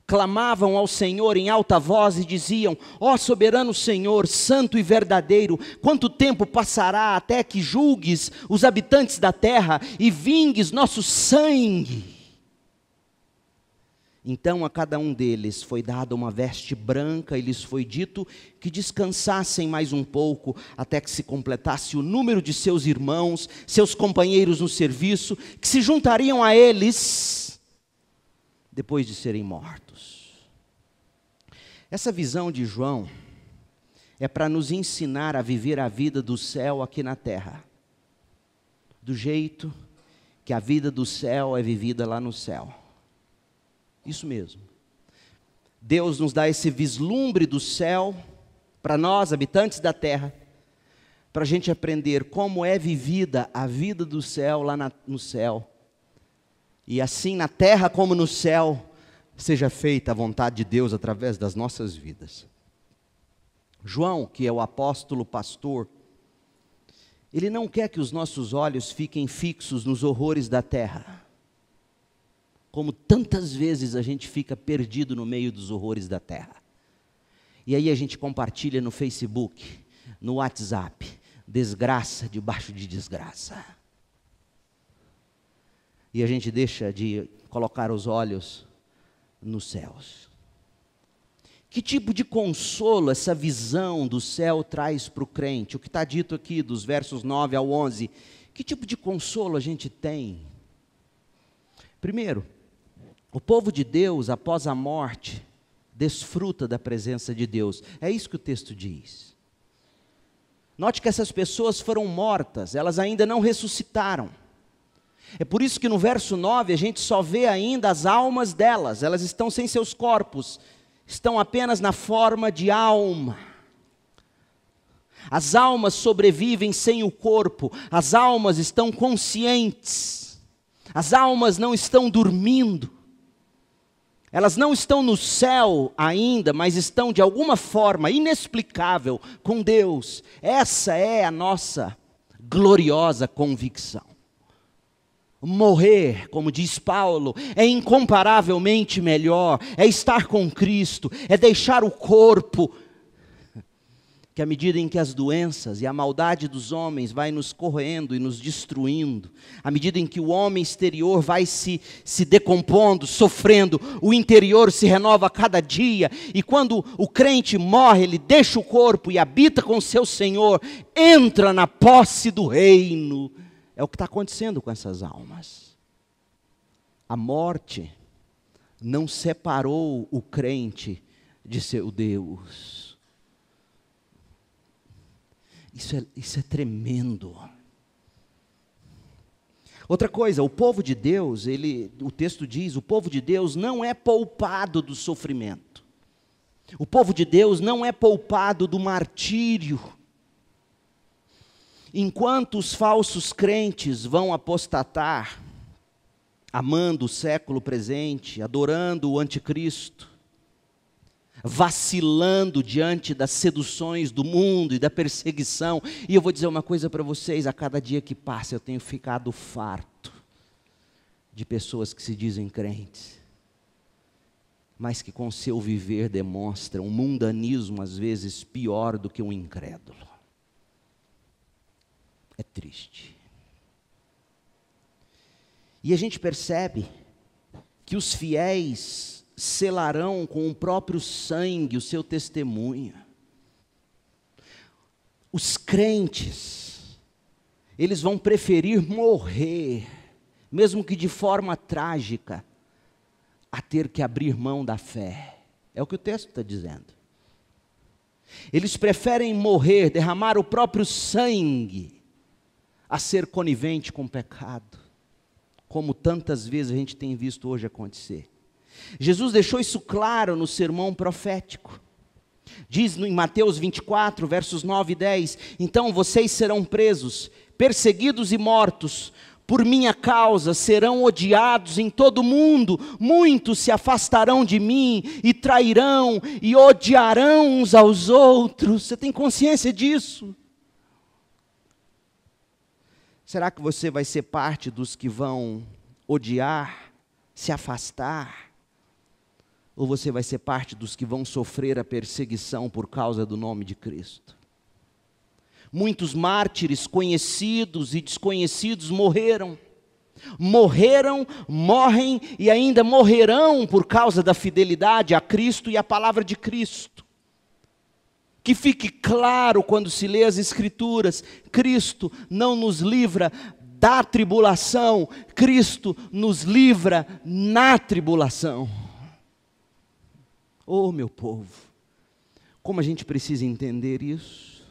Clamavam ao Senhor em alta voz e diziam: Ó oh, soberano Senhor, santo e verdadeiro, quanto tempo passará até que julgues os habitantes da terra e vingues nosso sangue? Então a cada um deles foi dada uma veste branca e lhes foi dito que descansassem mais um pouco, até que se completasse o número de seus irmãos, seus companheiros no serviço, que se juntariam a eles depois de serem mortos. Essa visão de João é para nos ensinar a viver a vida do céu aqui na terra, do jeito que a vida do céu é vivida lá no céu. Isso mesmo. Deus nos dá esse vislumbre do céu para nós, habitantes da terra, para a gente aprender como é vivida a vida do céu lá na, no céu e assim na terra como no céu, seja feita a vontade de Deus através das nossas vidas. João, que é o apóstolo pastor, ele não quer que os nossos olhos fiquem fixos nos horrores da terra. Como tantas vezes a gente fica perdido no meio dos horrores da terra. E aí a gente compartilha no Facebook, no WhatsApp, desgraça debaixo de desgraça e a gente deixa de colocar os olhos nos céus. Que tipo de consolo essa visão do céu traz para o crente? O que está dito aqui dos versos 9 ao 11? Que tipo de consolo a gente tem? Primeiro, o povo de Deus, após a morte, desfruta da presença de Deus. É isso que o texto diz. Note que essas pessoas foram mortas, elas ainda não ressuscitaram. É por isso que no verso 9 a gente só vê ainda as almas delas, elas estão sem seus corpos, estão apenas na forma de alma. As almas sobrevivem sem o corpo, as almas estão conscientes, as almas não estão dormindo, elas não estão no céu ainda, mas estão de alguma forma inexplicável com Deus. Essa é a nossa gloriosa convicção. Morrer, como diz Paulo, é incomparavelmente melhor, é estar com Cristo, é deixar o corpo, que à medida em que as doenças e a maldade dos homens vai nos corroendo e nos destruindo, à medida em que o homem exterior vai se, se decompondo, sofrendo, o interior se renova a cada dia, e quando o crente morre, ele deixa o corpo e habita com seu Senhor, entra na posse do reino é o que está acontecendo com essas almas. A morte não separou o crente de seu Deus. Isso é, isso é tremendo. Outra coisa, o povo de Deus, ele, o texto diz, o povo de Deus não é poupado do sofrimento. O povo de Deus não é poupado do martírio. Enquanto os falsos crentes vão apostatar, amando o século presente, adorando o anticristo, vacilando diante das seduções do mundo e da perseguição. E eu vou dizer uma coisa para vocês: a cada dia que passa eu tenho ficado farto de pessoas que se dizem crentes, mas que com seu viver demonstram um mundanismo às vezes pior do que um incrédulo é triste. E a gente percebe que os fiéis selarão com o próprio sangue o seu testemunho. Os crentes, eles vão preferir morrer, mesmo que de forma trágica, a ter que abrir mão da fé. É o que o texto está dizendo. Eles preferem morrer, derramar o próprio sangue, a ser conivente com o pecado, como tantas vezes a gente tem visto hoje acontecer. Jesus deixou isso claro no sermão profético. Diz em Mateus 24, versos 9 e 10: Então vocês serão presos, perseguidos e mortos, por minha causa serão odiados em todo o mundo, muitos se afastarão de mim e trairão e odiarão uns aos outros. Você tem consciência disso? Será que você vai ser parte dos que vão odiar, se afastar? Ou você vai ser parte dos que vão sofrer a perseguição por causa do nome de Cristo? Muitos mártires conhecidos e desconhecidos morreram. Morreram, morrem e ainda morrerão por causa da fidelidade a Cristo e à palavra de Cristo que fique claro quando se lê as Escrituras: Cristo não nos livra da tribulação, Cristo nos livra na tribulação. Oh, meu povo, como a gente precisa entender isso.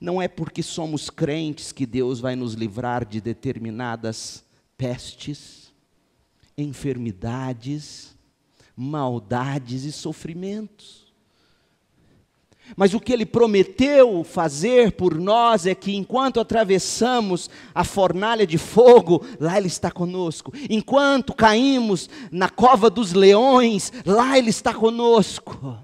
Não é porque somos crentes que Deus vai nos livrar de determinadas pestes, enfermidades, maldades e sofrimentos. Mas o que ele prometeu fazer por nós é que enquanto atravessamos a fornalha de fogo, lá ele está conosco. Enquanto caímos na cova dos leões, lá ele está conosco.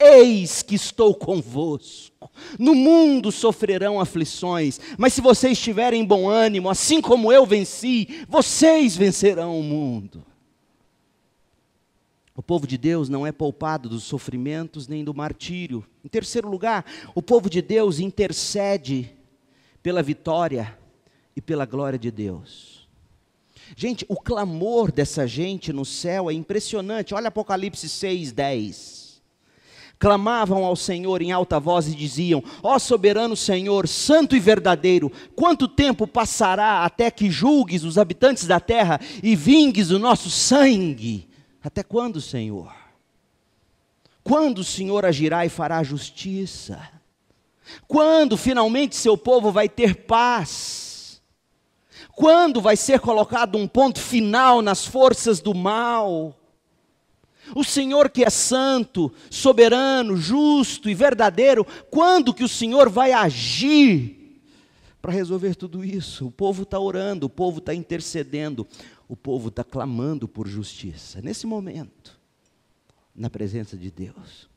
Eis que estou convosco. No mundo sofrerão aflições, mas se vocês tiverem bom ânimo, assim como eu venci, vocês vencerão o mundo. O povo de Deus não é poupado dos sofrimentos nem do martírio. Em terceiro lugar, o povo de Deus intercede pela vitória e pela glória de Deus. Gente, o clamor dessa gente no céu é impressionante. Olha Apocalipse 6, 10. Clamavam ao Senhor em alta voz e diziam: Ó soberano Senhor, santo e verdadeiro, quanto tempo passará até que julgues os habitantes da terra e vingues o nosso sangue? Até quando, Senhor? Quando o Senhor agirá e fará justiça? Quando finalmente seu povo vai ter paz? Quando vai ser colocado um ponto final nas forças do mal? O Senhor que é santo, soberano, justo e verdadeiro, quando que o Senhor vai agir para resolver tudo isso? O povo está orando, o povo está intercedendo, o povo está clamando por justiça, nesse momento, na presença de Deus.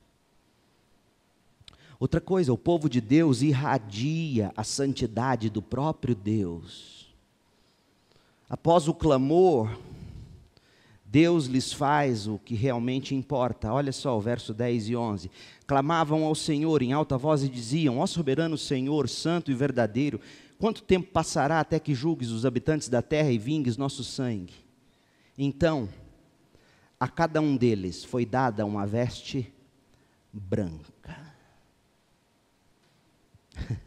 Outra coisa, o povo de Deus irradia a santidade do próprio Deus. Após o clamor, Deus lhes faz o que realmente importa. Olha só o verso 10 e 11. Clamavam ao Senhor em alta voz e diziam: Ó soberano Senhor, santo e verdadeiro, Quanto tempo passará até que julgues os habitantes da terra e vingues nosso sangue? Então, a cada um deles foi dada uma veste branca. [LAUGHS]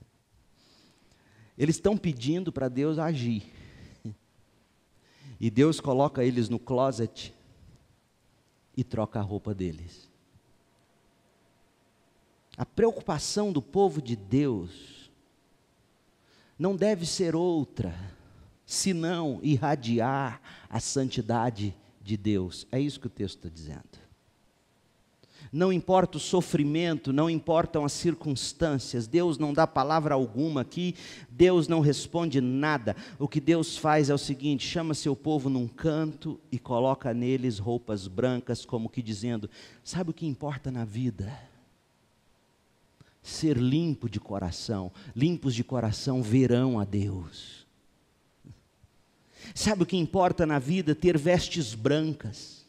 Eles estão pedindo para Deus agir. E Deus coloca eles no closet e troca a roupa deles. A preocupação do povo de Deus não deve ser outra, senão irradiar a santidade de Deus. É isso que o texto está dizendo. Não importa o sofrimento, não importam as circunstâncias, Deus não dá palavra alguma aqui, Deus não responde nada. O que Deus faz é o seguinte: chama seu povo num canto e coloca neles roupas brancas, como que dizendo: sabe o que importa na vida? ser limpo de coração. Limpos de coração verão a Deus. Sabe o que importa na vida? Ter vestes brancas.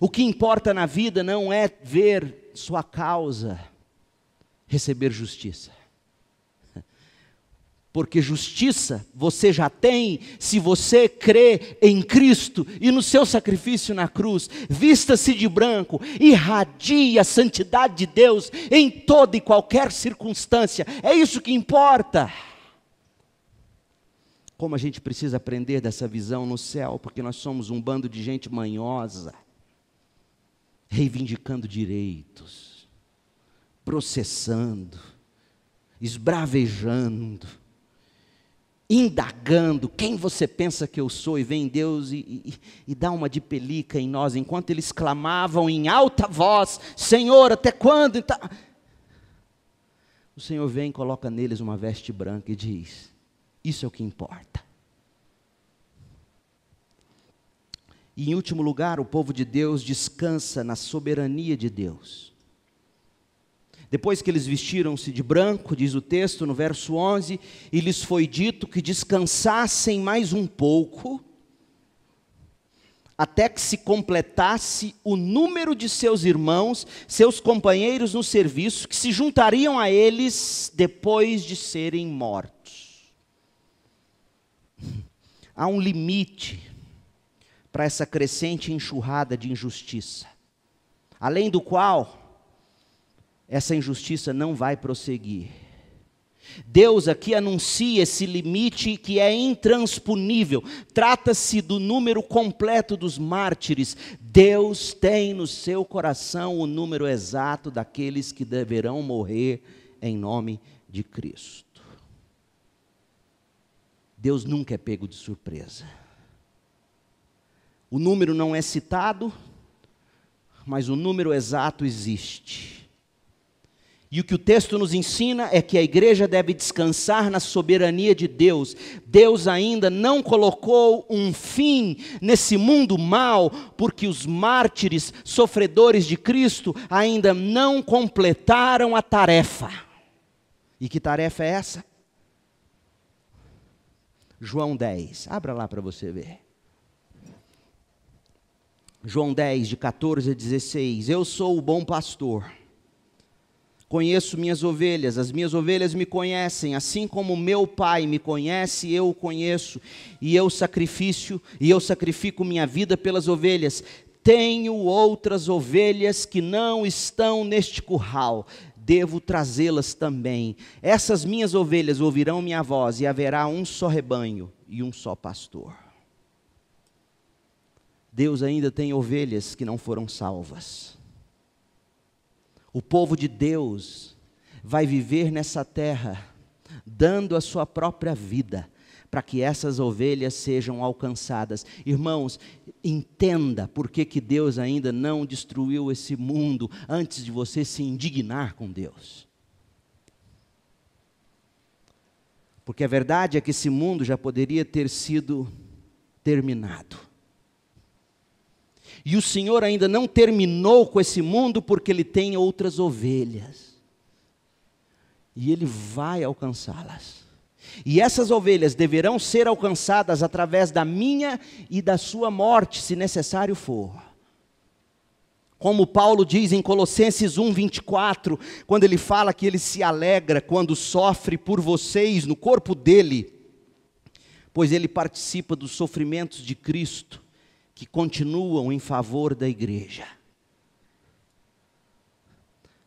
O que importa na vida não é ver sua causa receber justiça porque justiça você já tem se você crê em Cristo e no seu sacrifício na cruz. Vista-se de branco, irradia a santidade de Deus em toda e qualquer circunstância. É isso que importa. Como a gente precisa aprender dessa visão no céu, porque nós somos um bando de gente manhosa, reivindicando direitos, processando, esbravejando indagando quem você pensa que eu sou, e vem Deus e, e, e, dá uma de pelica em nós, enquanto eles clamavam em alta voz: Senhor, até quando? Então, o Senhor vem, e coloca neles uma veste branca e diz: Isso é o que importa. E em último lugar, o povo de Deus descansa na soberania de Deus. Depois que eles vestiram-se de branco, diz o texto no verso 11, e lhes foi dito que descansassem mais um pouco, até que se completasse o número de seus irmãos, seus companheiros no serviço, que se juntariam a eles depois de serem mortos. [LAUGHS] Há um limite para essa crescente enxurrada de injustiça, além do qual essa injustiça não vai prosseguir. Deus aqui anuncia esse limite que é intransponível. Trata-se do número completo dos mártires. Deus tem no seu coração o número exato daqueles que deverão morrer em nome de Cristo. Deus nunca é pego de surpresa. O número não é citado, mas o número exato existe. E o que o texto nos ensina é que a igreja deve descansar na soberania de Deus. Deus ainda não colocou um fim nesse mundo mal, porque os mártires, sofredores de Cristo, ainda não completaram a tarefa. E que tarefa é essa? João 10. Abra lá para você ver. João 10, de 14 a 16. Eu sou o bom pastor. Conheço minhas ovelhas, as minhas ovelhas me conhecem, assim como meu pai me conhece, eu o conheço, e eu sacrifício, e eu sacrifico minha vida pelas ovelhas. Tenho outras ovelhas que não estão neste curral, devo trazê-las também. Essas minhas ovelhas ouvirão minha voz, e haverá um só rebanho e um só pastor. Deus ainda tem ovelhas que não foram salvas. O povo de Deus vai viver nessa terra, dando a sua própria vida, para que essas ovelhas sejam alcançadas. Irmãos, entenda por que, que Deus ainda não destruiu esse mundo antes de você se indignar com Deus. Porque a verdade é que esse mundo já poderia ter sido terminado. E o Senhor ainda não terminou com esse mundo porque ele tem outras ovelhas. E ele vai alcançá-las. E essas ovelhas deverão ser alcançadas através da minha e da sua morte, se necessário for. Como Paulo diz em Colossenses 1:24, quando ele fala que ele se alegra quando sofre por vocês no corpo dele, pois ele participa dos sofrimentos de Cristo, que continuam em favor da igreja.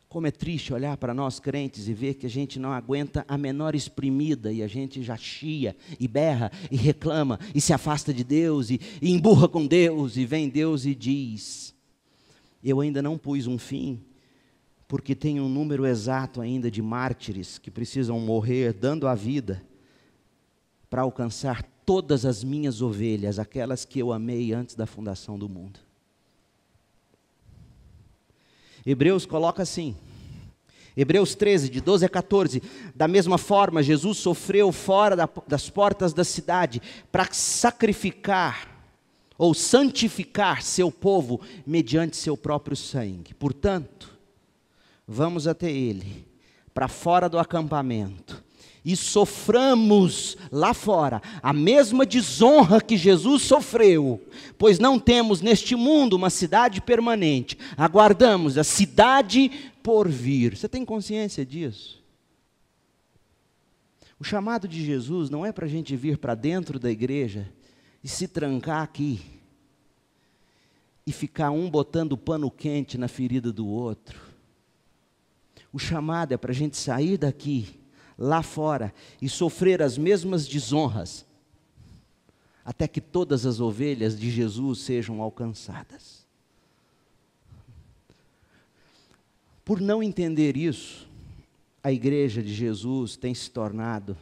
Como é triste olhar para nós crentes e ver que a gente não aguenta a menor exprimida e a gente já chia e berra e reclama e se afasta de Deus e, e emburra com Deus e vem Deus e diz: Eu ainda não pus um fim, porque tem um número exato ainda de mártires que precisam morrer dando a vida para alcançar todas as minhas ovelhas, aquelas que eu amei antes da fundação do mundo. Hebreus coloca assim, Hebreus 13, de 12 a 14. Da mesma forma, Jesus sofreu fora da, das portas da cidade para sacrificar ou santificar seu povo mediante seu próprio sangue. Portanto, vamos até ele, para fora do acampamento, e soframos lá fora a mesma desonra que Jesus sofreu, pois não temos neste mundo uma cidade permanente, aguardamos a cidade por vir. Você tem consciência disso? O chamado de Jesus não é para a gente vir para dentro da igreja e se trancar aqui e ficar um botando pano quente na ferida do outro. O chamado é para a gente sair daqui lá fora e sofrer as mesmas desonras, até que todas as ovelhas de Jesus sejam alcançadas. Por não entender isso, a igreja de Jesus tem se tornado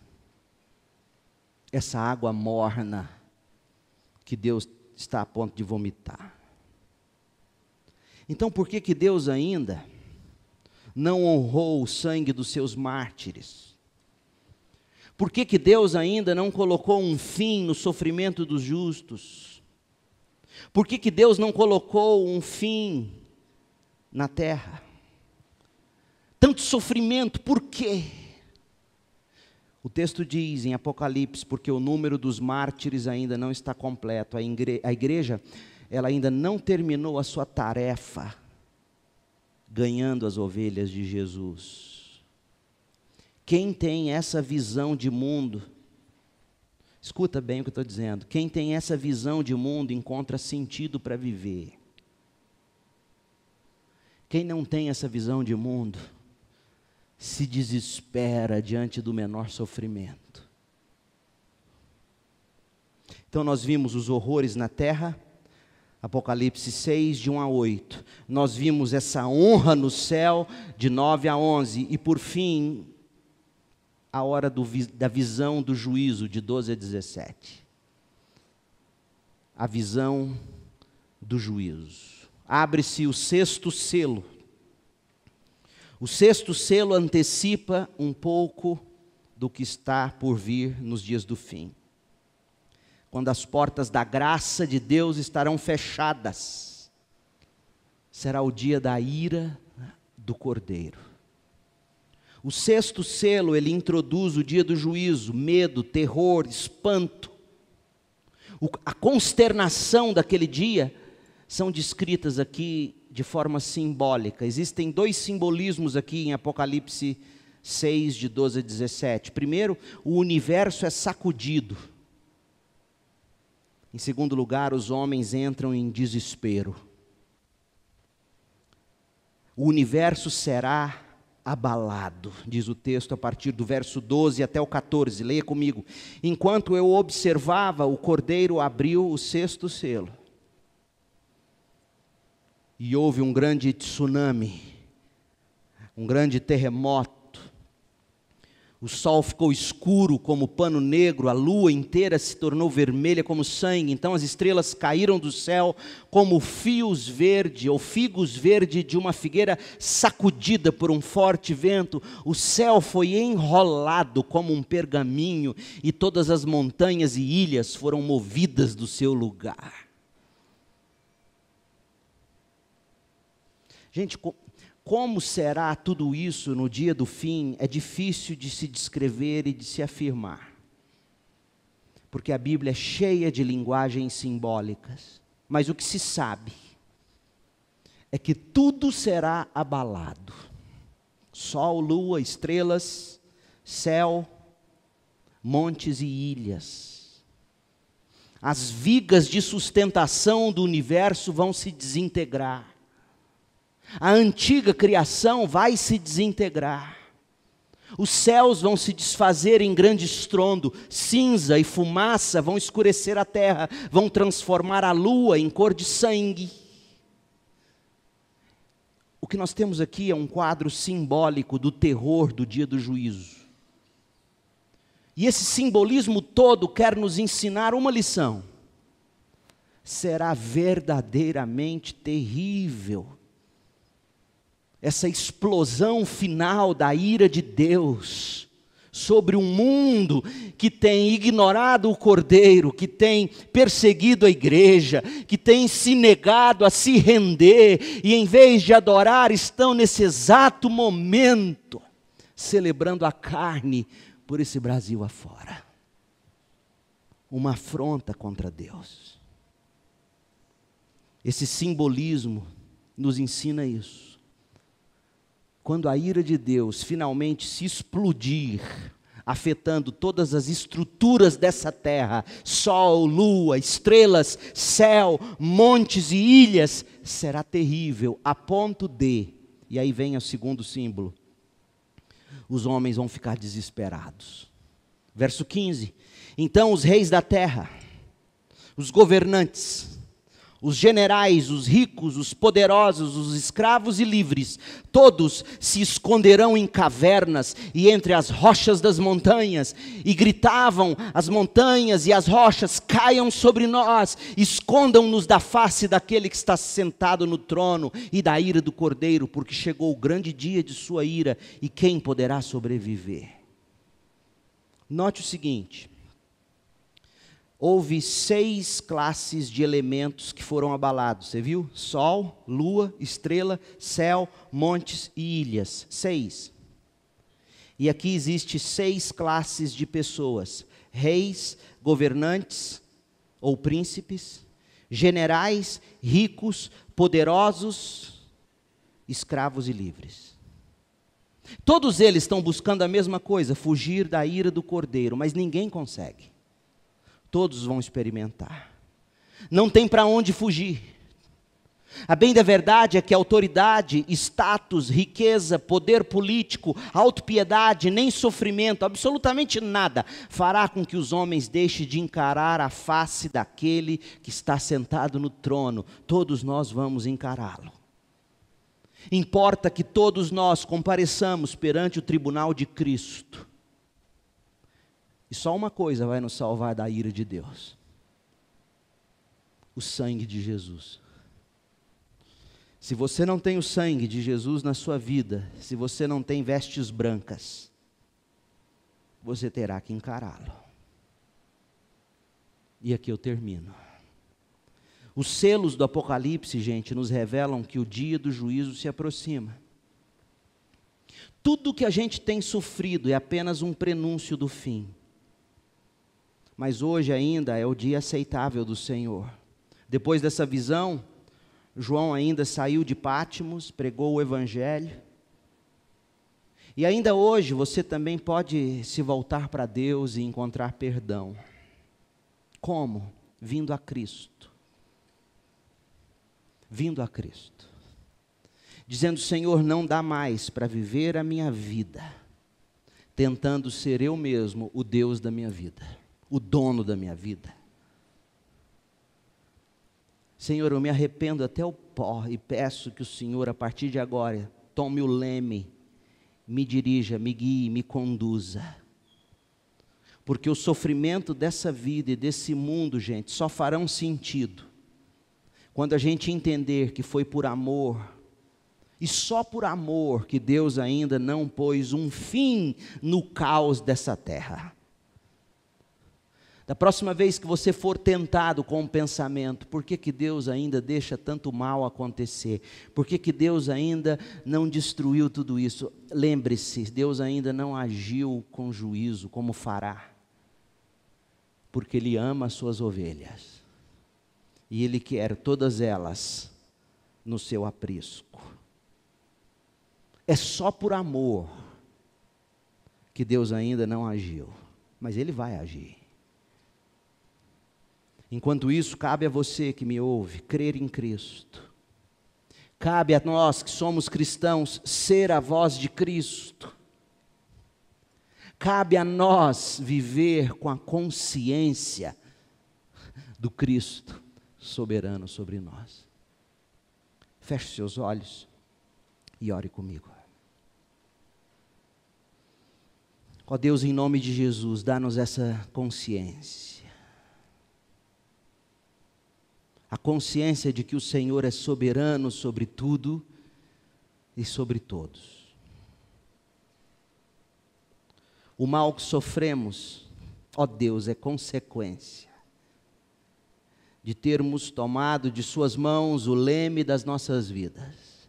essa água morna que Deus está a ponto de vomitar. Então, por que, que Deus ainda não honrou o sangue dos seus mártires? Por que, que Deus ainda não colocou um fim no sofrimento dos justos? Por que, que Deus não colocou um fim na terra? Tanto sofrimento, por quê? O texto diz em Apocalipse, porque o número dos mártires ainda não está completo, a, igre a igreja ela ainda não terminou a sua tarefa ganhando as ovelhas de Jesus. Quem tem essa visão de mundo, escuta bem o que eu estou dizendo, quem tem essa visão de mundo encontra sentido para viver. Quem não tem essa visão de mundo se desespera diante do menor sofrimento. Então nós vimos os horrores na terra, Apocalipse 6, de 1 a 8. Nós vimos essa honra no céu, de 9 a 11. E por fim, a hora do, da visão do juízo, de 12 a 17. A visão do juízo. Abre-se o sexto selo. O sexto selo antecipa um pouco do que está por vir nos dias do fim. Quando as portas da graça de Deus estarão fechadas, será o dia da ira do cordeiro o sexto selo, ele introduz o dia do juízo, medo, terror, espanto. O, a consternação daquele dia são descritas aqui de forma simbólica. Existem dois simbolismos aqui em Apocalipse 6, de 12 a 17. Primeiro, o universo é sacudido. Em segundo lugar, os homens entram em desespero. O universo será abalado, diz o texto a partir do verso 12 até o 14. Leia comigo. Enquanto eu observava, o cordeiro abriu o sexto selo. E houve um grande tsunami, um grande terremoto o sol ficou escuro como pano negro, a lua inteira se tornou vermelha como sangue, então as estrelas caíram do céu como fios verde ou figos verde de uma figueira sacudida por um forte vento. O céu foi enrolado como um pergaminho e todas as montanhas e ilhas foram movidas do seu lugar. Gente, como será tudo isso no dia do fim é difícil de se descrever e de se afirmar. Porque a Bíblia é cheia de linguagens simbólicas. Mas o que se sabe é que tudo será abalado: sol, lua, estrelas, céu, montes e ilhas. As vigas de sustentação do universo vão se desintegrar. A antiga criação vai se desintegrar. Os céus vão se desfazer em grande estrondo, cinza e fumaça vão escurecer a terra, vão transformar a lua em cor de sangue. O que nós temos aqui é um quadro simbólico do terror do dia do juízo. E esse simbolismo todo quer nos ensinar uma lição. Será verdadeiramente terrível essa explosão final da ira de Deus sobre um mundo que tem ignorado o Cordeiro, que tem perseguido a igreja, que tem se negado a se render e em vez de adorar estão nesse exato momento celebrando a carne por esse Brasil afora. Uma afronta contra Deus. Esse simbolismo nos ensina isso quando a ira de Deus finalmente se explodir, afetando todas as estruturas dessa terra sol, lua, estrelas, céu, montes e ilhas será terrível, a ponto de. E aí vem o segundo símbolo. Os homens vão ficar desesperados. Verso 15: Então os reis da terra, os governantes, os generais, os ricos, os poderosos, os escravos e livres, todos se esconderão em cavernas e entre as rochas das montanhas, e gritavam: as montanhas e as rochas caiam sobre nós, escondam-nos da face daquele que está sentado no trono e da ira do cordeiro, porque chegou o grande dia de sua ira, e quem poderá sobreviver? Note o seguinte houve seis classes de elementos que foram abalados. Você viu? Sol, lua, estrela, céu, montes e ilhas. Seis. E aqui existe seis classes de pessoas: reis, governantes ou príncipes, generais, ricos, poderosos, escravos e livres. Todos eles estão buscando a mesma coisa, fugir da ira do cordeiro, mas ninguém consegue todos vão experimentar. Não tem para onde fugir. A bem da verdade é que autoridade, status, riqueza, poder político, autopiedade, nem sofrimento, absolutamente nada, fará com que os homens deixem de encarar a face daquele que está sentado no trono. Todos nós vamos encará-lo. Importa que todos nós compareçamos perante o tribunal de Cristo e só uma coisa vai nos salvar da ira de Deus: o sangue de Jesus. Se você não tem o sangue de Jesus na sua vida, se você não tem vestes brancas, você terá que encará-lo. E aqui eu termino. Os selos do Apocalipse, gente, nos revelam que o dia do juízo se aproxima. Tudo que a gente tem sofrido é apenas um prenúncio do fim mas hoje ainda é o dia aceitável do Senhor. Depois dessa visão, João ainda saiu de Pátimos, pregou o Evangelho. E ainda hoje você também pode se voltar para Deus e encontrar perdão. Como? Vindo a Cristo. Vindo a Cristo. Dizendo: Senhor, não dá mais para viver a minha vida, tentando ser eu mesmo o Deus da minha vida o dono da minha vida. Senhor, eu me arrependo até o pó e peço que o Senhor, a partir de agora, tome o leme, me dirija, me guie, me conduza. Porque o sofrimento dessa vida e desse mundo, gente, só farão sentido quando a gente entender que foi por amor, e só por amor que Deus ainda não pôs um fim no caos dessa terra. Da próxima vez que você for tentado com um pensamento, por que, que Deus ainda deixa tanto mal acontecer? Por que, que Deus ainda não destruiu tudo isso? Lembre-se, Deus ainda não agiu com juízo, como fará, porque Ele ama as suas ovelhas e Ele quer todas elas no seu aprisco. É só por amor que Deus ainda não agiu, mas Ele vai agir. Enquanto isso, cabe a você que me ouve crer em Cristo. Cabe a nós que somos cristãos ser a voz de Cristo. Cabe a nós viver com a consciência do Cristo soberano sobre nós. Feche seus olhos e ore comigo. Ó Deus, em nome de Jesus, dá-nos essa consciência a consciência de que o Senhor é soberano sobre tudo e sobre todos. O mal que sofremos, ó Deus, é consequência de termos tomado de Suas mãos o leme das nossas vidas.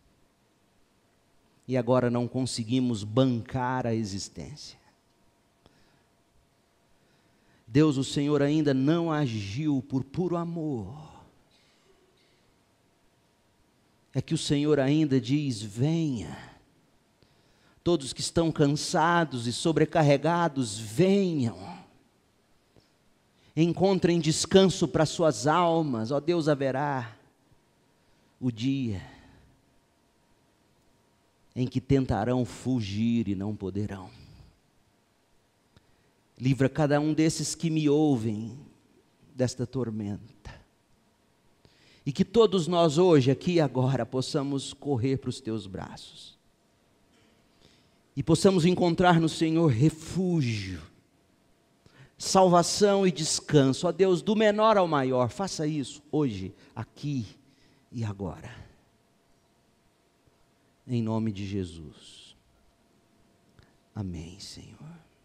E agora não conseguimos bancar a existência. Deus, o Senhor ainda não agiu por puro amor é que o Senhor ainda diz: venha. Todos que estão cansados e sobrecarregados, venham. Encontrem descanso para suas almas, ó Deus, haverá o dia em que tentarão fugir e não poderão. Livra cada um desses que me ouvem desta tormenta. E que todos nós hoje, aqui e agora, possamos correr para os teus braços. E possamos encontrar no Senhor refúgio, salvação e descanso. a Deus, do menor ao maior, faça isso hoje, aqui e agora. Em nome de Jesus. Amém, Senhor.